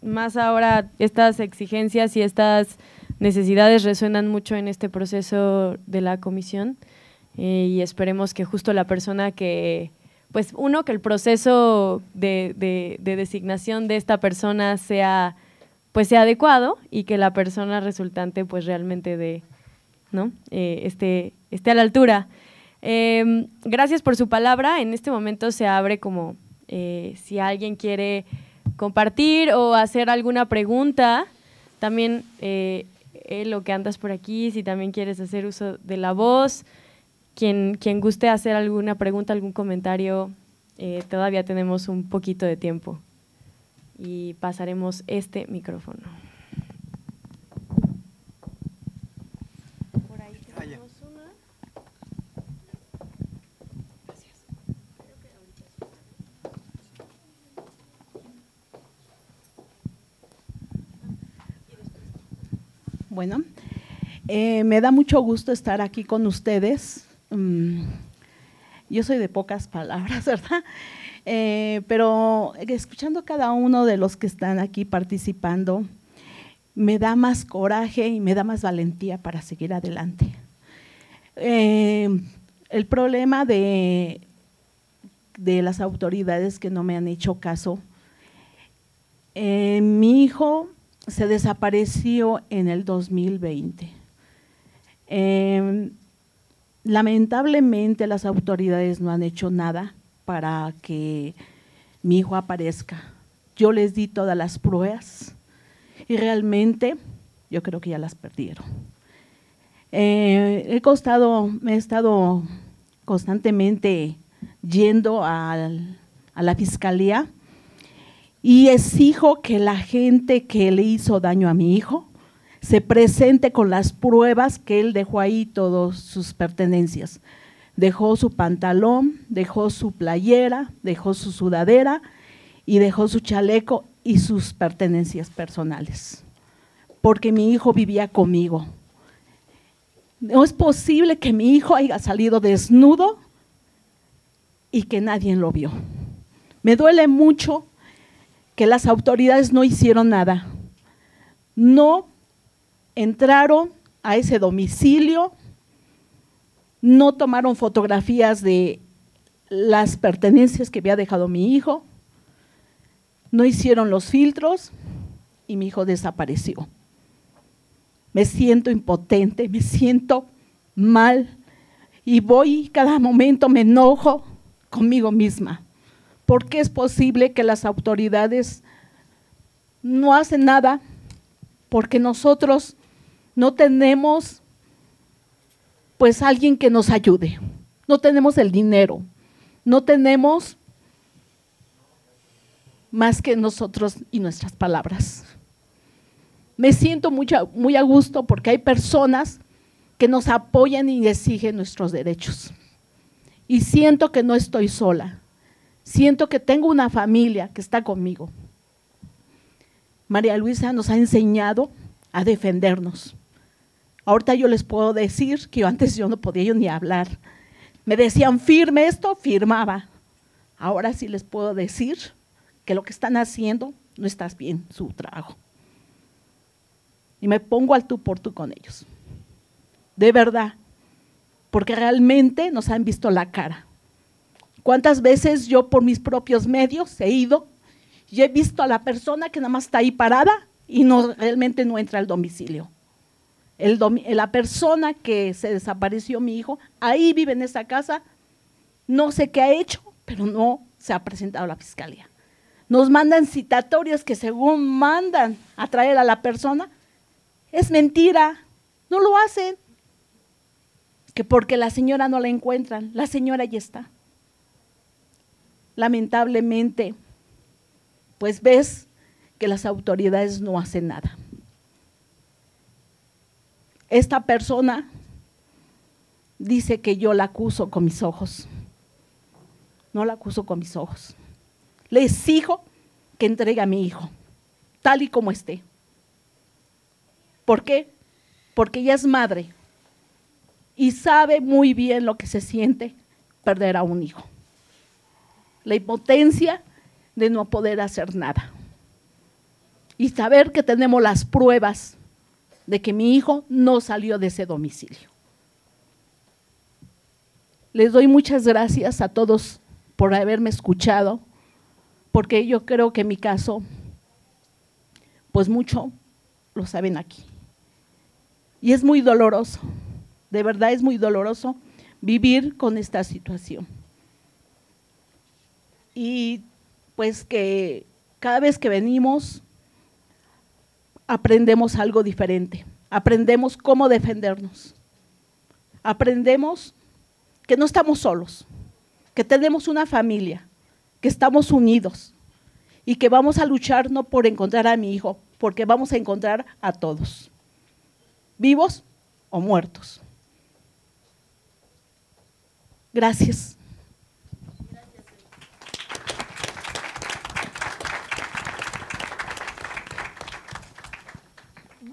A: Más ahora estas exigencias y estas necesidades resuenan mucho en este proceso de la comisión eh, y esperemos que justo la persona que, pues uno, que el proceso de, de, designación de esta persona sea pues sea adecuado y que la persona resultante pues realmente de no eh, esté, esté a la altura eh, gracias por su palabra. En este momento se abre como eh, si alguien quiere compartir o hacer alguna pregunta. También eh, eh, lo que andas por aquí, si también quieres hacer uso de la voz, quien, quien guste hacer alguna pregunta, algún comentario, todavía tenemos un poquito de tiempo y pasaremos este micrófono.
F: Bueno, eh, me da mucho gusto estar aquí con ustedes. Mm, yo soy de pocas palabras, ¿verdad? Eh, pero escuchando a cada uno de los que están aquí participando, me da más coraje y me da más valentía para seguir adelante. Eh, el problema de, de las autoridades que no me han hecho caso, mi hijo se desapareció en el 2020. Em, lamentablemente las autoridades no han hecho nada para que mi hijo aparezca. Yo les di todas las pruebas y realmente yo creo que ya las perdieron. Eh, he, costado, he estado constantemente yendo a la fiscalía y exijo que la gente que le hizo daño a mi hijo se presente con las pruebas que él dejó ahí todas sus pertenencias. Dejó su pantalón, dejó su playera, dejó su sudadera y dejó su chaleco y sus pertenencias personales. Porque mi hijo vivía conmigo. No es posible que mi hijo haya salido desnudo y que nadie lo vio. Me duele mucho que las autoridades no hicieron nada. No entraron a ese domicilio, no tomaron fotografías de las pertenencias que había dejado mi hijo, no hicieron los filtros y mi hijo desapareció. Me siento impotente, me siento mal y voy cada momento me enojo conmigo misma. ¿Por qué es posible que las autoridades no hacen nada? Porque nosotros no tenemos pues alguien que nos ayude. No tenemos el dinero. No tenemos más que nosotros y nuestras palabras. Me siento muy a gusto porque hay personas que nos apoyan y exigen nuestros derechos. Y siento que no estoy sola siento que tengo una familia que está conmigo. María Luisa nos ha enseñado a defendernos. Ahorita yo les puedo decir que yo antes yo no podía ni hablar. Me decían, firme esto, firmaba. Ahora sí les puedo decir que lo que están haciendo no está bien su trabajo. Y me pongo al tú por tú con ellos. De verdad. Porque realmente nos han visto la cara. ¿Cuántas veces yo por mis propios medios he ido y he visto a la persona que nada más está ahí parada y realmente no entra al domicilio? la persona que se desapareció mi hijo, ahí vive en esa casa, no sé qué ha hecho, pero no se ha presentado a la fiscalía. Nos mandan citatorias que según mandan a traer a la persona, es mentira, no lo hacen. Que porque la señora no la encuentran, la señora ya está lamentablemente, pues ves que las autoridades no hacen nada. Esta persona dice que yo la acuso con mis ojos. No la acuso con mis ojos. Le exijo que entregue a mi hijo, tal y como esté. ¿Por qué? Porque ella es madre y sabe muy bien lo que se siente perder a un hijo la impotencia de no poder hacer nada. Y saber que tenemos las pruebas de que mi hijo no salió de ese domicilio. Les doy muchas gracias a todos por haberme escuchado, porque yo creo que en mi caso, pues mucho lo saben aquí. Y es muy doloroso, de verdad es muy doloroso vivir con esta situación y pues que cada vez que venimos aprendemos algo diferente, aprendemos cómo defendernos, aprendemos que no estamos solos, que tenemos una familia, que estamos unidos y que vamos a luchar no por encontrar a mi hijo, porque vamos a encontrar a todos, vivos o muertos. Gracias.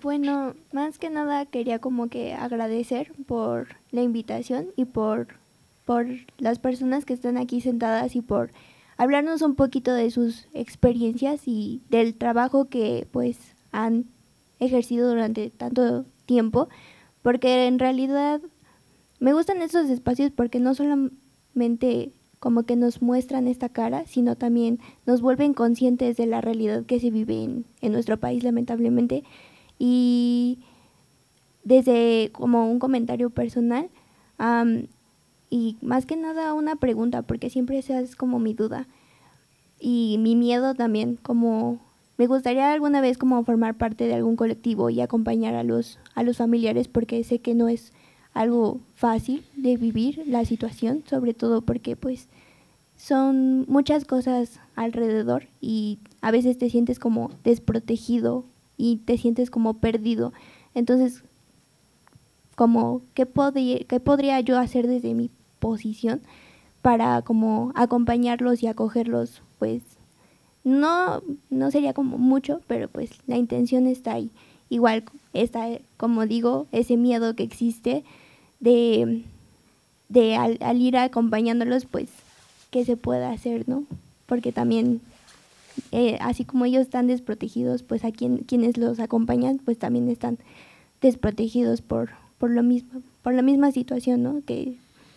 G: Bueno, más que nada quería como que agradecer por la invitación y por, por las personas que están aquí sentadas y por hablarnos un poquito de sus experiencias y del trabajo que pues han ejercido durante tanto tiempo, porque en realidad me gustan estos espacios porque no solamente como que nos muestran esta cara, sino también nos vuelven conscientes de la realidad que se vive en nuestro país, lamentablemente. Y desde como un comentario personal, y más que nada una pregunta, porque siempre esa es como mi duda y mi miedo también, como me gustaría alguna vez como formar parte de algún colectivo y acompañar a los, a los familiares, porque sé que no es algo fácil de vivir la situación, sobre todo porque pues son muchas cosas alrededor y a veces te sientes como desprotegido y te sientes como perdido. Entonces, como, ¿qué, ¿qué podría yo hacer desde mi posición para como acompañarlos y acogerlos? Pues no, no sería como mucho, pero pues la intención está ahí. Igual está, como digo, ese miedo que existe de, de al, ir acompañándolos, pues, ¿qué se puede hacer, no? Porque también eh, así como ellos están desprotegidos, pues a quien, quienes los acompañan, pues también están desprotegidos por, por lo mismo, por la misma situación, ¿no? Que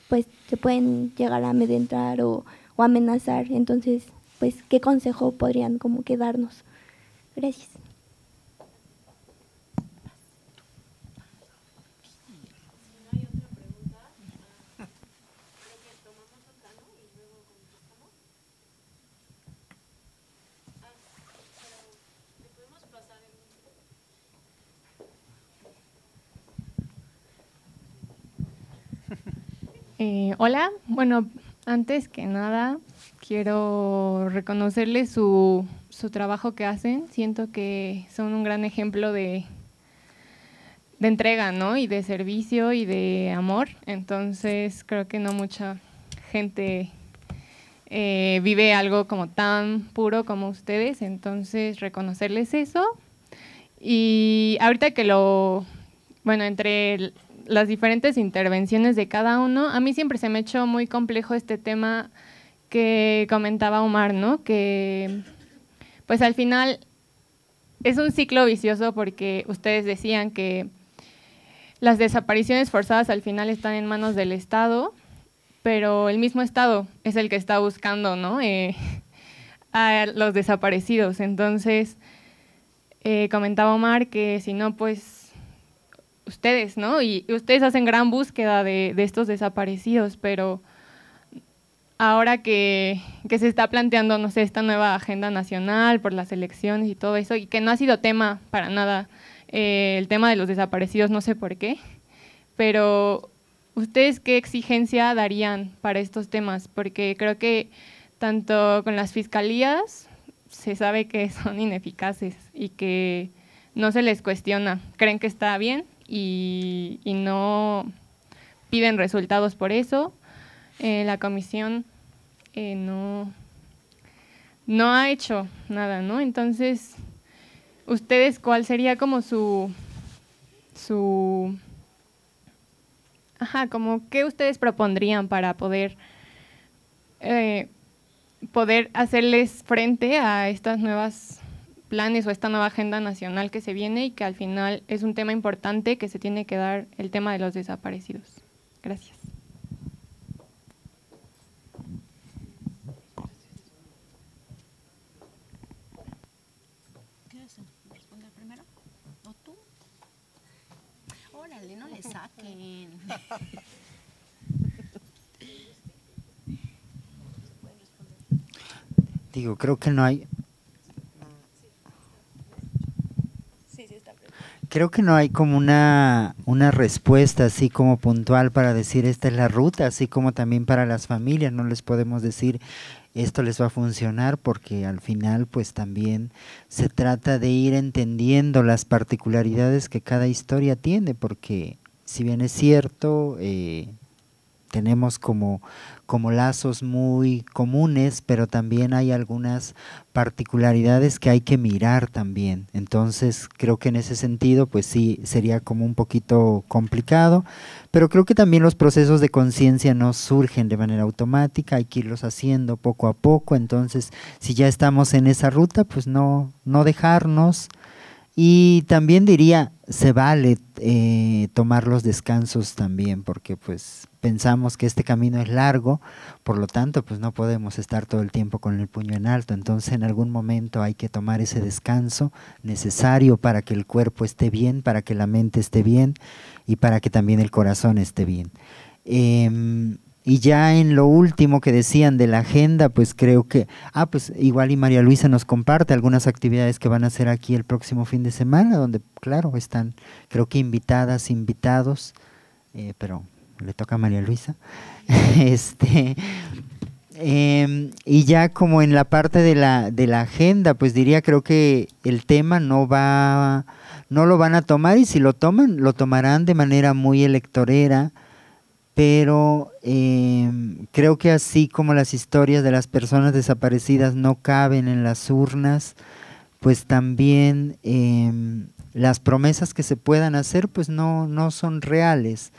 G: pues se pueden llegar a amedrentar o, o amenazar. Entonces, pues, ¿qué consejo podrían como que darnos? Gracias.
H: Eh, hola, bueno, antes que nada quiero reconocerles su, su, trabajo que hacen. Siento que son un gran ejemplo de, de entrega, ¿no? Y de servicio y de amor. Entonces creo que no mucha gente eh, vive algo como tan puro como ustedes. Entonces reconocerles eso. Y ahorita que lo, bueno, entre el, las diferentes intervenciones de cada uno, a mí siempre se me echó muy complejo este tema que comentaba Omar, ¿no? Que pues al final es un ciclo vicioso porque ustedes decían que las desapariciones forzadas al final están en manos del Estado, pero el mismo Estado es el que está buscando, ¿no? Eh, a los desaparecidos. Entonces, eh, comentaba Omar que si no, pues ustedes, ¿no? Y, ustedes hacen gran búsqueda de, estos desaparecidos, pero ahora que, se está planteando, no sé, esta nueva agenda nacional por las elecciones y todo eso, y que no ha sido tema para nada eh, el tema de los desaparecidos, no sé por qué, pero ¿ustedes qué exigencia darían para estos temas? Porque creo que tanto con las fiscalías se sabe que son ineficaces y que no se les cuestiona. Creen que está bien, y, no piden resultados por eso. Eh, la comisión eh, no, no ha hecho nada, ¿no? Entonces, ¿ustedes cuál sería como su... su Ajá, como qué ustedes propondrían para poder, eh, poder hacerles frente a estas nuevas planes o esta nueva agenda nacional que se viene y que al final es un tema importante que se tiene que dar el tema de los desaparecidos. Gracias.
C: Digo, creo que no hay, creo que no hay como una, una respuesta así como puntual para decir esta es la ruta, así como también para las familias, no les podemos decir esto les va a funcionar porque al final pues también se trata de ir entendiendo las particularidades que cada historia tiene, porque si bien es cierto, eh, tenemos como, como lazos muy comunes, pero también hay algunas particularidades que hay que mirar también. Entonces, creo que en ese sentido, pues sí, sería como un poquito complicado, pero creo que también los procesos de conciencia no surgen de manera automática, hay que irlos haciendo poco a poco, entonces, si ya estamos en esa ruta, pues no, no dejarnos. Y también diría, se vale eh, tomar los descansos también, porque pues pensamos que este camino es largo, por lo tanto, pues no podemos estar todo el tiempo con el puño en alto. Entonces, en algún momento hay que tomar ese descanso necesario para que el cuerpo esté bien, para que la mente esté bien y para que también el corazón esté bien. Em, y ya en lo último que decían de la agenda, pues creo que, ah, pues igual y María Luisa nos comparte algunas actividades que van a hacer aquí el próximo fin de semana, donde, claro, están, creo que invitadas, invitados, eh, pero le toca a María Luisa. este, em, y ya como en la parte de la, agenda, pues diría, creo que el tema no va, no lo van a tomar y si lo toman, lo tomarán de manera muy electorera, pero em, creo que así como las historias de las personas desaparecidas no caben en las urnas, pues también em, las promesas que se puedan hacer, pues no, no son reales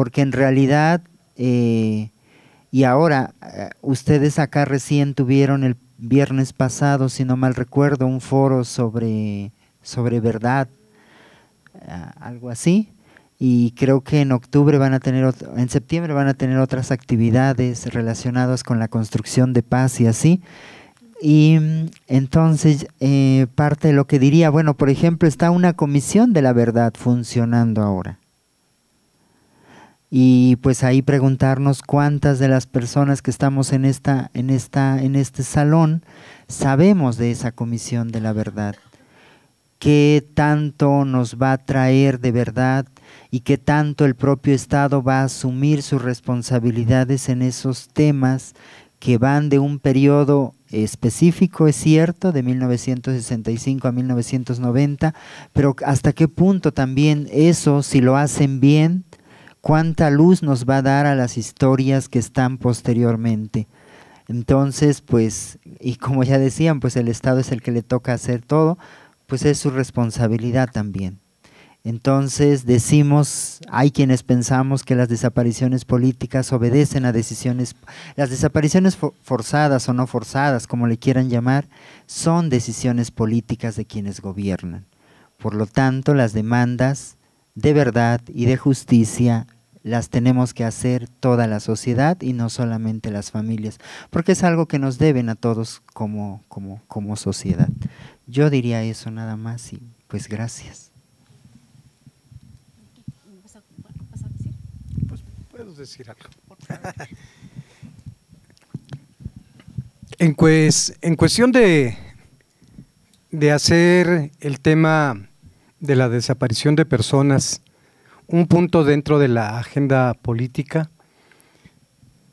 C: porque en realidad, eh, y ahora, eh, ustedes acá recién tuvieron el viernes pasado, si no mal recuerdo, un foro sobre, sobre verdad, eh, algo así. Y creo que en octubre van a tener, en septiembre van a tener otras actividades relacionadas con la construcción de paz y así. Y mm, entonces, parte de lo que diría, bueno, por ejemplo, está una comisión de la verdad funcionando ahora y pues ahí preguntarnos cuántas de las personas que estamos en esta en esta en este salón sabemos de esa comisión de la verdad. ¿Qué tanto nos va a traer de verdad y qué tanto el propio Estado va a asumir sus responsabilidades en esos temas que van de un periodo específico, es cierto, de 1965 a 1990, pero hasta qué punto también eso, si lo hacen bien, cuánta luz nos va a dar a las historias que están posteriormente. Entonces, pues, y como ya decían, pues el Estado es el que le toca hacer todo, pues es su responsabilidad también. Entonces decimos, hay quienes pensamos que las desapariciones políticas obedecen a decisiones, las desapariciones forzadas o no forzadas, como le quieran llamar, son decisiones políticas de quienes gobiernan. Por lo tanto, las demandas de verdad y de justicia las tenemos que hacer toda la sociedad y no solamente las familias, porque es algo que nos deben a todos como, como, como sociedad. Yo diría eso nada más y pues gracias.
E: Pues decir algo. en, en cuestión de, de hacer el tema de la desaparición de personas un punto dentro de la agenda política,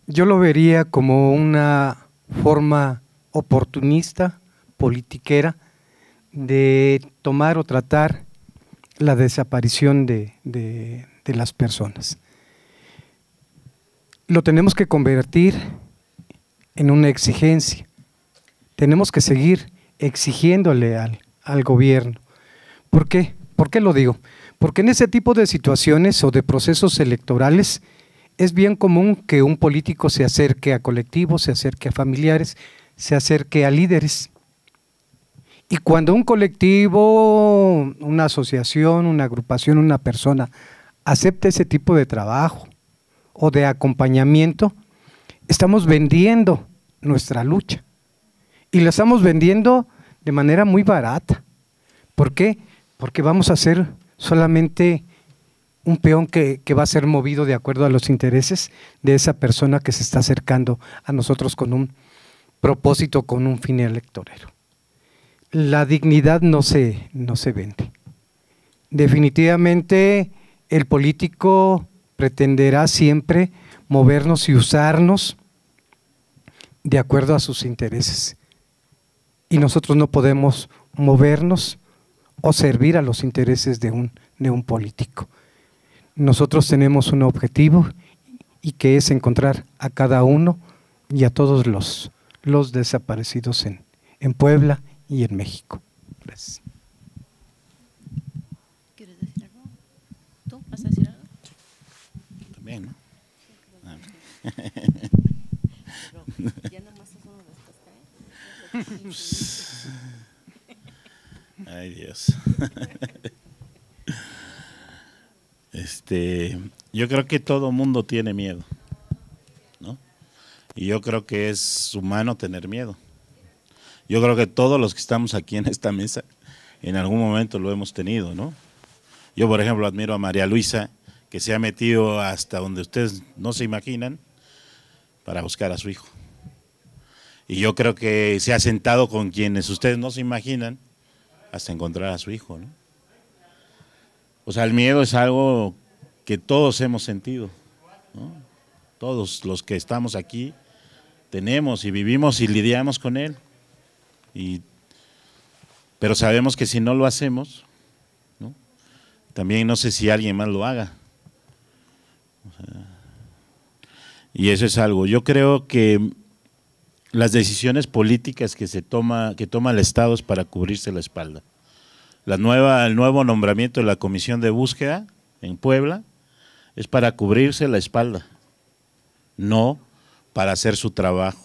E: yo lo vería como una forma oportunista, politiquera, de tomar o tratar la desaparición de, las personas. Lo tenemos que convertir en una exigencia. Tenemos que seguir exigiéndole al, al gobierno. ¿Por qué? ¿Por qué lo digo? Porque en ese tipo de situaciones o de procesos electorales es bien común que un político se acerque a colectivos, se acerque a familiares, se acerque a líderes. Y cuando un colectivo, una asociación, una agrupación, una persona acepta ese tipo de trabajo o de acompañamiento, estamos vendiendo nuestra lucha. Y la estamos vendiendo de manera muy barata. ¿Por qué? porque vamos a ser solamente un peón que, va a ser movido de acuerdo a los intereses de esa persona que se está acercando a nosotros con un propósito, con un fin electorero. La dignidad no se, no se vende. Definitivamente el político pretenderá siempre movernos y usarnos de acuerdo a sus intereses. Y nosotros no podemos movernos o servir a los intereses de un, de político. Nosotros tenemos un objetivo y que es encontrar a cada uno y a todos los, los desaparecidos en, Puebla y en México. Gracias.
B: Ay, Dios. este, yo creo que todo mundo tiene miedo, ¿no? Y yo creo que es humano tener miedo. Yo creo que todos los que estamos aquí en esta mesa en algún momento lo hemos tenido, ¿no? Yo, por ejemplo, admiro a María Luisa, que se ha metido hasta donde ustedes no se imaginan para buscar a su hijo. Y yo creo que se ha sentado con quienes ustedes no se imaginan hasta encontrar a su hijo. O sea, el miedo es algo que todos hemos sentido. Todos los que estamos aquí tenemos y vivimos y lidiamos con él. Y, pero sabemos que si no lo hacemos, también no sé si alguien más lo haga. y eso es algo. Yo creo que las decisiones políticas que se toma, que toma el Estado es para cubrirse la espalda. La nueva, el nuevo nombramiento de la comisión de búsqueda en Puebla es para cubrirse la espalda, no para hacer su trabajo.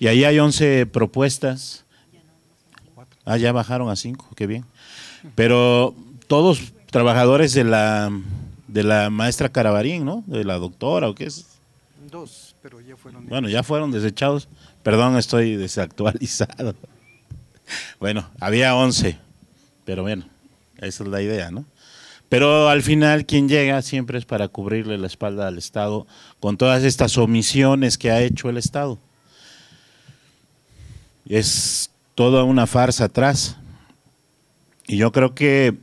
B: Y ahí hay 11 propuestas. Ah, ya bajaron a 5, qué bien. Pero todos trabajadores de la, de la maestra Carabarín, ¿no? De la doctora o qué es. Dos, pero ya fueron. Bueno, ya fueron desechados. Perdón, estoy desactualizado. Bueno, había 11, pero bueno, esa es la idea, ¿no? Pero al final quien llega siempre es para cubrirle la espalda al Estado con todas estas omisiones que ha hecho el Estado. Es toda una farsa atrás. Y yo creo que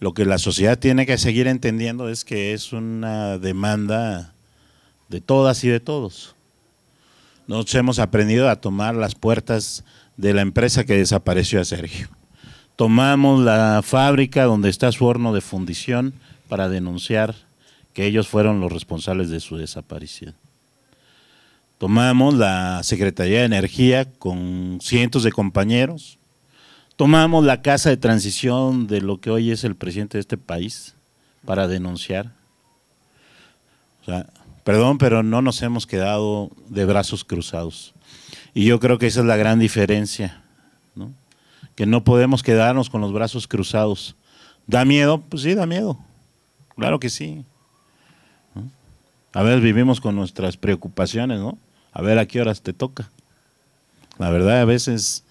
B: lo que la sociedad tiene que seguir entendiendo es que es una demanda de todas y de todos. Nos hemos aprendido a tomar las puertas de la empresa que desapareció a Sergio. Tomamos la fábrica donde está su horno de fundición para denunciar que ellos fueron los responsables de su desaparición. Tomamos la Secretaría de Energía con cientos de compañeros. Tomamos la casa de transición de lo que hoy es el presidente de este país para denunciar. O sea, Perdón, pero no nos hemos quedado de brazos cruzados. Y yo creo que esa es la gran diferencia, ¿no? que no podemos quedarnos con los brazos cruzados. ¿Da miedo? Pues sí, da miedo. Claro que sí. A veces vivimos con nuestras preocupaciones, ¿no? A ver a qué horas te toca. La verdad, a veces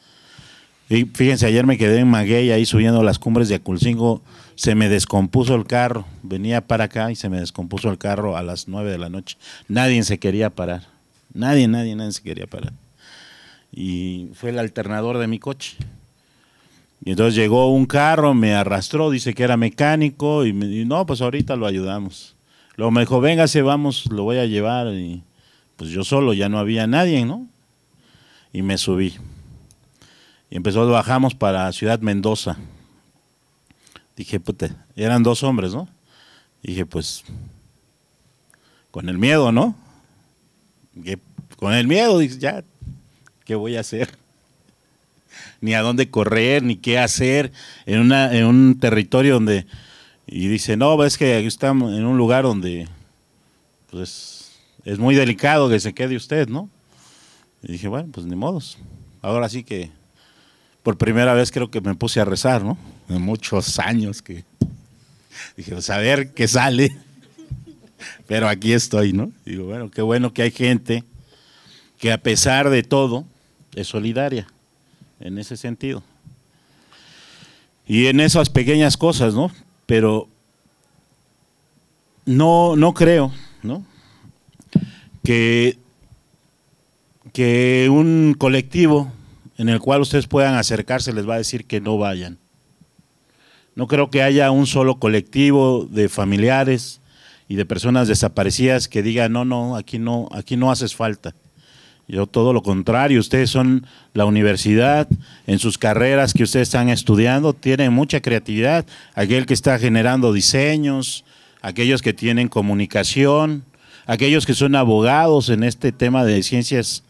B: y fíjense, ayer me quedé en Maguey ahí subiendo las cumbres de Aculcingo. Se me descompuso el carro. Venía para acá y se me descompuso el carro a las nueve de la noche. Nadie se quería parar. Nadie, nadie, nadie se quería parar. Y fue el alternador de mi coche. Y entonces llegó un carro, me arrastró, dice que era mecánico y me dijo, no, pues ahorita lo ayudamos. Luego me dijo, véngase, vamos, lo voy a llevar. Y pues yo solo, ya no había nadie, ¿no? Y me subí. Y empezó, bajamos para Ciudad Mendoza. Dije, puta, eran dos hombres, ¿no? Dije, pues, con el miedo, ¿no? con el miedo, dice, ya, ¿qué voy a hacer? ni a dónde correr, ni qué hacer en, una, en un territorio donde... Y dice, no, es que aquí estamos en un lugar donde pues, es muy delicado que se quede usted, ¿no? Y dije, bueno, pues ni modos. Ahora sí que por primera vez creo que me puse a rezar, ¿no? En muchos años que dije, pues, a ver qué sale. Pero aquí estoy, ¿no? Digo, bueno, qué bueno que hay gente que a pesar de todo es solidaria en ese sentido. Y en esas pequeñas cosas, ¿no? Pero no, no creo, ¿no? Que, que un colectivo en el cual ustedes puedan acercarse, les va a decir que no vayan. No creo que haya un solo colectivo de familiares y de personas desaparecidas que diga no, no, aquí no, aquí no haces falta. Yo todo lo contrario, ustedes son la universidad, en sus carreras que ustedes están estudiando, tienen mucha creatividad, aquel que está generando diseños, aquellos que tienen comunicación, aquellos que son abogados en este tema de ciencias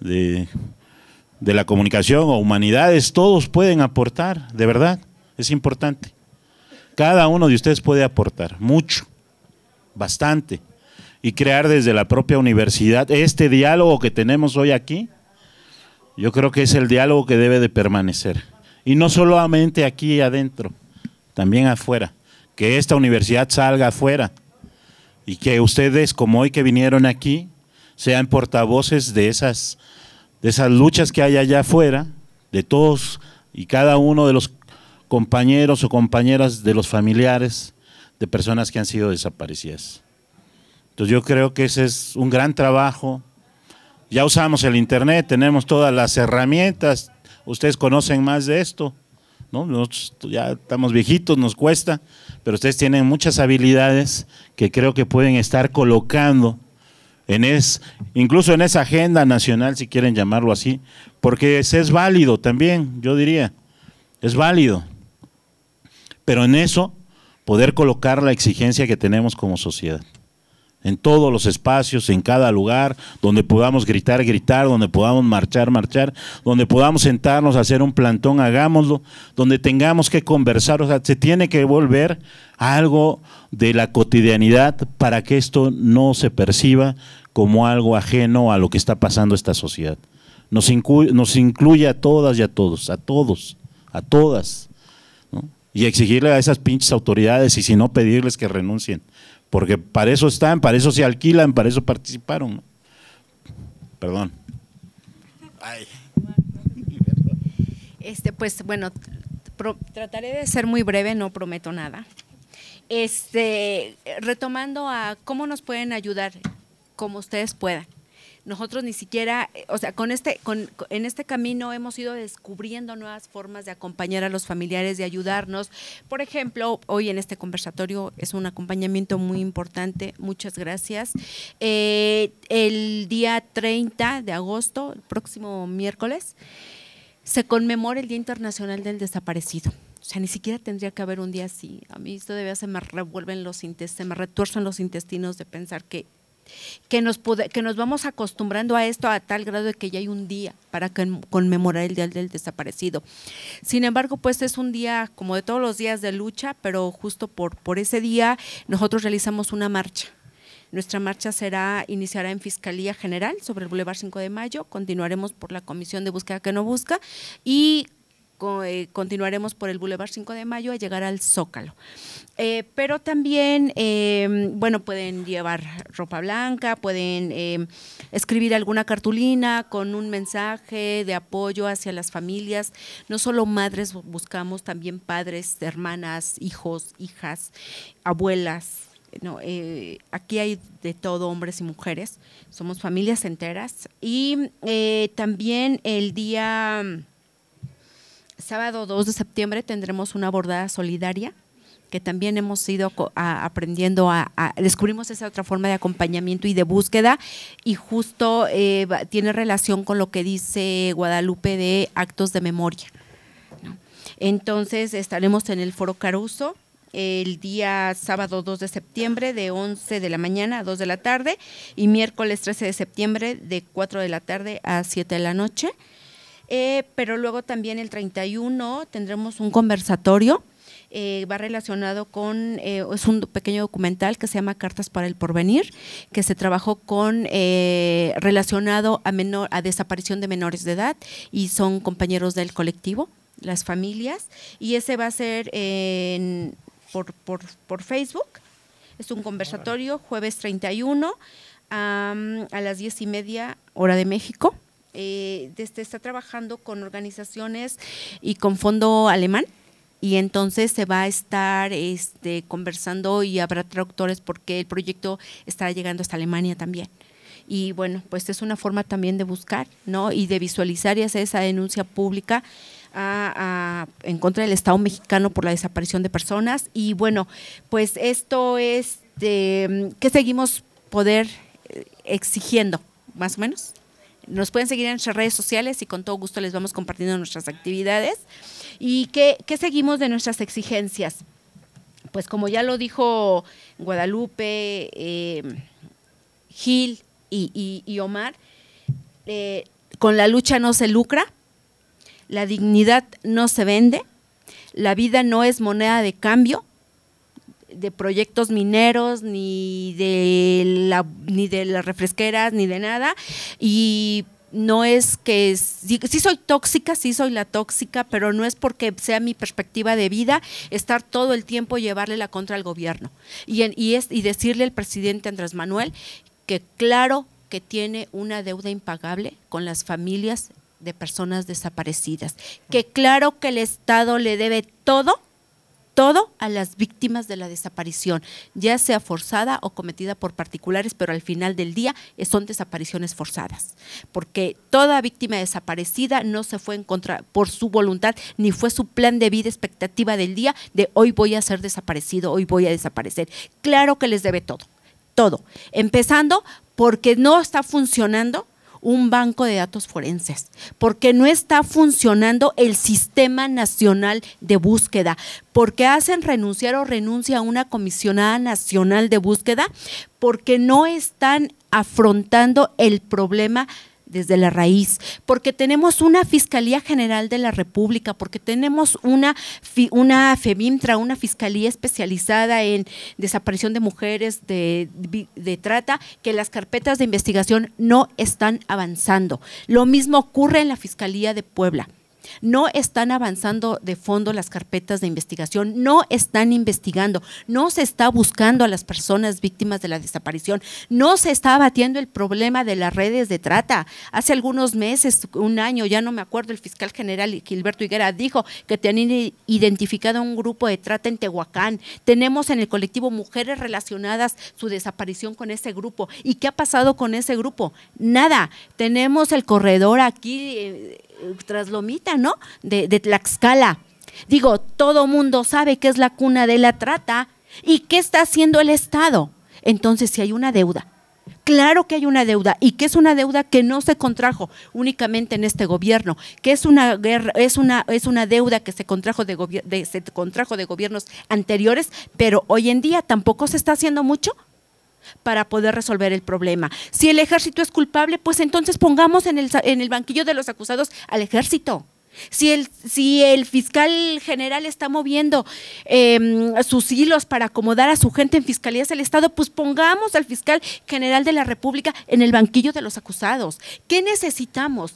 B: de de la comunicación o humanidades, todos pueden aportar, de verdad, es importante. Cada uno de ustedes puede aportar mucho, bastante, y crear desde la propia universidad este diálogo que tenemos hoy aquí. Yo creo que es el diálogo que debe de permanecer. Y no solamente aquí adentro, también afuera. Que esta universidad salga afuera y que ustedes, como hoy que vinieron aquí, sean portavoces de esas de esas luchas que hay allá afuera, de todos y cada uno de los compañeros o compañeras de los familiares de personas que han sido desaparecidas. Entonces yo creo que ese es un gran trabajo. Ya usamos el Internet, tenemos todas las herramientas, ustedes conocen más de esto, ¿no? Nosotros ya estamos viejitos, nos cuesta, pero ustedes tienen muchas habilidades que creo que pueden estar colocando en es, incluso en esa agenda nacional, si quieren llamarlo así, porque es, es válido también, yo diría, es válido. Pero en eso, poder colocar la exigencia que tenemos como sociedad en todos los espacios, en cada lugar, donde podamos gritar, gritar, donde podamos marchar, marchar, donde podamos sentarnos, a hacer un plantón, hagámoslo, donde tengamos que conversar, o sea, se tiene que volver algo de la cotidianidad para que esto no se perciba como algo ajeno a lo que está pasando esta sociedad. Nos, incluye, a todas y a todos, a todos, a todas. Y exigirle a esas pinches autoridades y si no pedirles que renuncien porque para eso están, para eso se alquilan, para eso participaron. Perdón.
D: Este, pues bueno, trataré de ser muy breve, no prometo nada. Este, retomando a cómo nos pueden ayudar, como ustedes puedan nosotros ni siquiera, eh, o sea, con este, con, en este camino hemos ido descubriendo nuevas formas de acompañar a los familiares, de ayudarnos. Por ejemplo, hoy en este conversatorio es un acompañamiento muy importante, muchas gracias. Eh, el día 30 de agosto, el próximo miércoles, se conmemora el Día Internacional del Desaparecido. O sea, ni siquiera tendría que haber un día así. A mí esto todavía se me revuelven los intestinos, se me retuercen los intestinos de pensar que que nos, que nos vamos acostumbrando a esto a tal grado de que ya hay un día para conmemorar el Día del Desaparecido. Sin embargo, pues es un día como de todos los días de lucha, pero justo por, por ese día nosotros realizamos una marcha. Nuestra marcha será, iniciará en Fiscalía General sobre el Boulevard 5 de Mayo, continuaremos por la Comisión de Búsqueda que no busca y eh, continuaremos por el Boulevard 5 de Mayo a llegar al Zócalo. Eh, pero también, em, bueno, pueden llevar ropa blanca, pueden em, escribir alguna cartulina con un mensaje de apoyo hacia las familias. No solo madres buscamos, también padres, hermanas, hijos, hijas, abuelas, no, eh, aquí hay de todo, hombres y mujeres, somos familias enteras. Y también el día sábado 2 de septiembre tendremos una bordada solidaria que también hemos ido aprendiendo a, descubrimos esa otra forma de acompañamiento y de búsqueda y justo eh, tiene relación con lo que dice Guadalupe de actos de memoria. Entonces estaremos en el Foro Caruso el día sábado 2 de septiembre de 11 de la mañana a 2 de la tarde y miércoles 13 de septiembre de 4 de la tarde a 7 de la noche eh, pero luego también el 31 tendremos un conversatorio. Eh, va relacionado con, eh, es un pequeño documental que se llama Cartas para el Porvenir, que se trabajó con, relacionado a, menor, a desaparición de menores de edad y son compañeros del colectivo, las familias, y ese va a ser por, Facebook. Es un conversatorio jueves 31 a las 10 y media hora de México desde, eh, este, está trabajando con organizaciones y con fondo alemán y entonces se va a estar este, conversando y habrá traductores porque el proyecto está llegando hasta Alemania también. Y bueno, pues es una forma también de buscar, ¿no? Y de visualizar y hacer esa denuncia pública a, en contra del Estado mexicano por la desaparición de personas. Y bueno, pues esto es que seguimos poder eh, exigiendo, más o menos nos pueden seguir en nuestras redes sociales y con todo gusto les vamos compartiendo nuestras actividades. ¿Y qué, seguimos de nuestras exigencias? Pues como ya lo dijo Guadalupe, eh, Gil y, Omar, eh, con la lucha no se lucra, la dignidad no se vende, la vida no es moneda de cambio, de proyectos mineros, ni de, la, ni de las refresqueras, ni de nada. Y no es que sí, soy tóxica, sí soy la tóxica, pero no es porque sea mi perspectiva de vida estar todo el tiempo llevarle la contra al gobierno y, y, es, y decirle al presidente Andrés Manuel que claro que tiene una deuda impagable con las familias de personas desaparecidas, que claro que el Estado le debe todo todo a las víctimas de la desaparición, ya sea forzada o cometida por particulares, pero al final del día eh, son desapariciones forzadas, porque toda víctima desaparecida no se fue en contra por su voluntad, ni fue su plan de vida expectativa del día de hoy voy a ser desaparecido, hoy voy a desaparecer. Claro que les debe todo, todo, empezando porque no está funcionando un banco de datos forenses, porque no está funcionando el Sistema Nacional de Búsqueda, porque hacen renunciar o renuncia a una comisionada nacional de búsqueda, porque no están afrontando el problema desde la raíz, porque tenemos una Fiscalía General de la República, porque tenemos una, una una Fiscalía especializada en desaparición de mujeres, de trata, que las carpetas de investigación no están avanzando. Lo mismo ocurre en la Fiscalía de Puebla no están avanzando de fondo las carpetas de investigación, no están investigando, no se está buscando a las personas víctimas de la desaparición, no se está abatiendo el problema de las redes de trata. Hace algunos meses, un año, ya no me acuerdo, el fiscal general Gilberto Higuera dijo que tenían identificado un grupo de trata en Tehuacán. Tenemos en el colectivo mujeres relacionadas su desaparición con ese grupo. ¿Y qué ha pasado con ese grupo? Nada. Tenemos el corredor aquí. Eh, traslomita, ¿no? De, Tlaxcala. Digo, todo mundo sabe que es la cuna de la trata y qué está haciendo el Estado. Entonces, si hay una deuda, Claro que hay una deuda y que es una deuda que no se contrajo únicamente en este gobierno, que es una guerra, es una es una deuda que se contrajo de, de se contrajo de gobiernos anteriores, pero hoy en día tampoco se está haciendo mucho para poder resolver el problema. Si el ejército es culpable, pues entonces pongamos en el, en el banquillo de los acusados al ejército. Si el, si el fiscal general está moviendo em, sus hilos para acomodar a su gente en fiscalías del Estado, pues pongamos al fiscal general de la República en el banquillo de los acusados. ¿Qué necesitamos?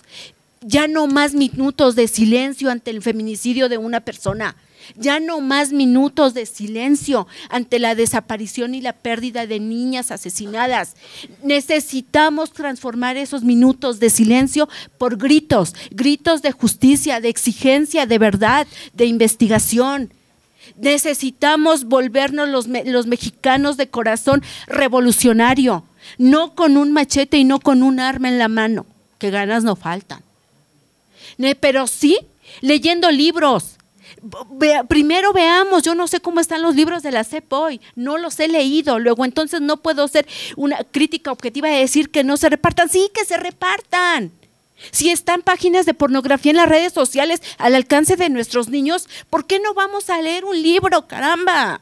D: Ya no más minutos de silencio ante el feminicidio de una persona. Ya no más minutos de silencio ante la desaparición y la pérdida de niñas asesinadas. Necesitamos transformar esos minutos de silencio por gritos, gritos de justicia, de exigencia, de verdad, de investigación. Necesitamos volvernos los, mexicanos de corazón revolucionario, no con un machete y no con un arma en la mano, que ganas no faltan. Pero sí leyendo libros, primero veamos, yo no sé cómo están los libros de la CEP hoy, no los he leído, luego entonces no puedo hacer una crítica objetiva de decir que no se repartan, sí que se repartan. Si están páginas de pornografía en las redes sociales al alcance de nuestros niños, ¿por qué no vamos a leer un libro, caramba?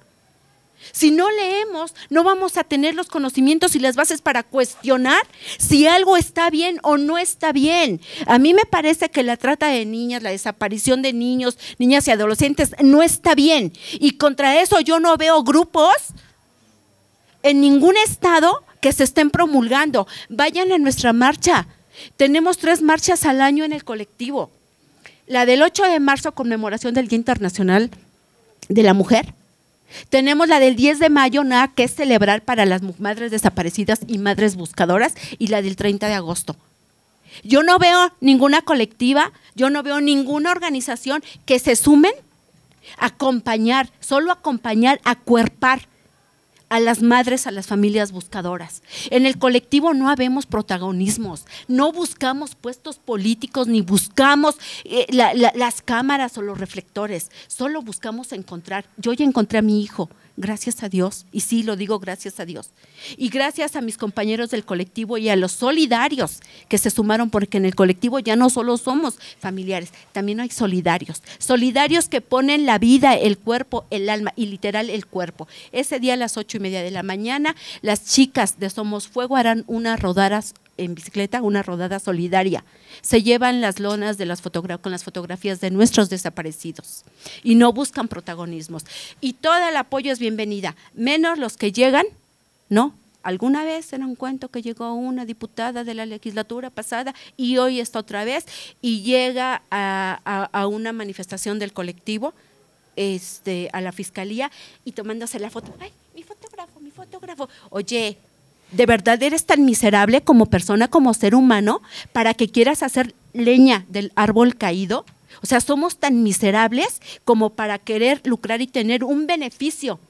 D: Si no leemos, no vamos a tener los conocimientos y las bases para cuestionar si algo está bien o no está bien. A mí me parece que la trata de niñas, la desaparición de niños, niñas y adolescentes no está bien. Y contra eso yo no veo grupos en ningún estado que se estén promulgando. Vayan a nuestra marcha. Tenemos tres marchas al año en el colectivo. La del 8 de marzo, conmemoración del Día Internacional de la Mujer tenemos la del 10 de mayo, nada que celebrar para las madres desaparecidas y madres buscadoras, y la del 30 de agosto. Yo no veo ninguna colectiva, yo no veo ninguna organización que se sumen a acompañar, solo acompañar, a cuerpar a las madres, a las familias buscadoras. En el colectivo no habemos protagonismos, no buscamos puestos políticos ni buscamos eh, las cámaras o los reflectores, solo buscamos encontrar. Yo ya encontré a mi hijo, gracias a Dios, y sí lo digo gracias a Dios, y gracias a mis compañeros del colectivo y a los solidarios que se sumaron, porque en el colectivo ya no solo somos familiares, también hay solidarios, solidarios que ponen la vida, el cuerpo, el alma y literal el cuerpo. Ese día a las ocho y media de la mañana, las chicas de Somos Fuego harán unas rodadas en bicicleta una rodada solidaria. Se llevan las lonas de las con las fotografías de nuestros desaparecidos y no buscan protagonismos. Y todo el apoyo es bienvenida, menos los que llegan, ¿no? Alguna vez era un cuento que llegó una diputada de la legislatura pasada y hoy está otra vez y llega a, una manifestación del colectivo este, a la fiscalía y tomándose la foto. ¡Ay, mi fotógrafo, mi fotógrafo! Oye, de verdad eres tan miserable como persona, como ser humano, para que quieras hacer leña del árbol caído. O sea, somos tan miserables como para querer lucrar y tener un beneficio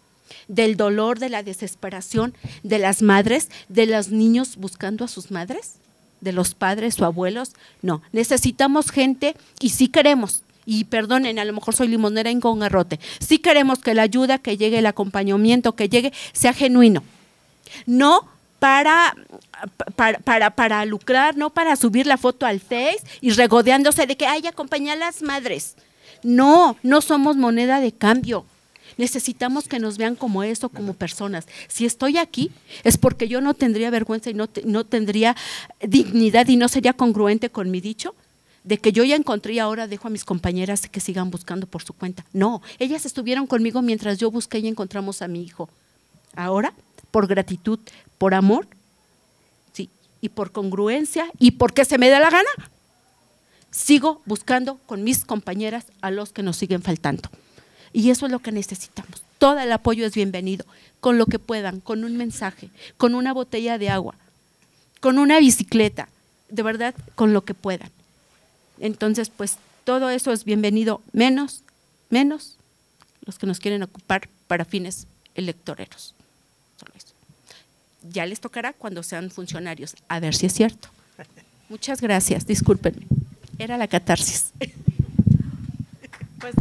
D: del dolor, de la desesperación de las madres, de los niños buscando a sus madres, de los padres o abuelos. No, necesitamos gente y sí queremos, y perdonen, a lo mejor soy limonera en con garrote. Sí queremos que la ayuda, que llegue el acompañamiento, que llegue, sea genuino. No para, para, para, lucrar, no para subir la foto al Face y regodeándose de que, hay acompaña a las madres. No, no somos moneda de cambio. Necesitamos que nos vean como eso, como personas. Si estoy aquí, es porque yo no tendría vergüenza y no, no tendría dignidad y no sería congruente con mi dicho de que yo ya encontré y ahora dejo a mis compañeras que sigan buscando por su cuenta. No, ellas estuvieron conmigo mientras yo busqué y encontramos a mi hijo. Ahora, por gratitud, por amor, sí, y por congruencia, y porque se me da la gana, sigo buscando con mis compañeras a los que nos siguen faltando. Y eso es lo que necesitamos. Todo el apoyo es bienvenido, con lo que puedan, con un mensaje, con una botella de agua, con una bicicleta, de verdad, con lo que puedan. Entonces, pues todo eso es bienvenido, menos, menos los que nos quieren ocupar para fines electoreros. Solo eso ya les tocará cuando sean funcionarios, a ver si es cierto. Muchas gracias, discúlpenme. Era la catarsis. Pues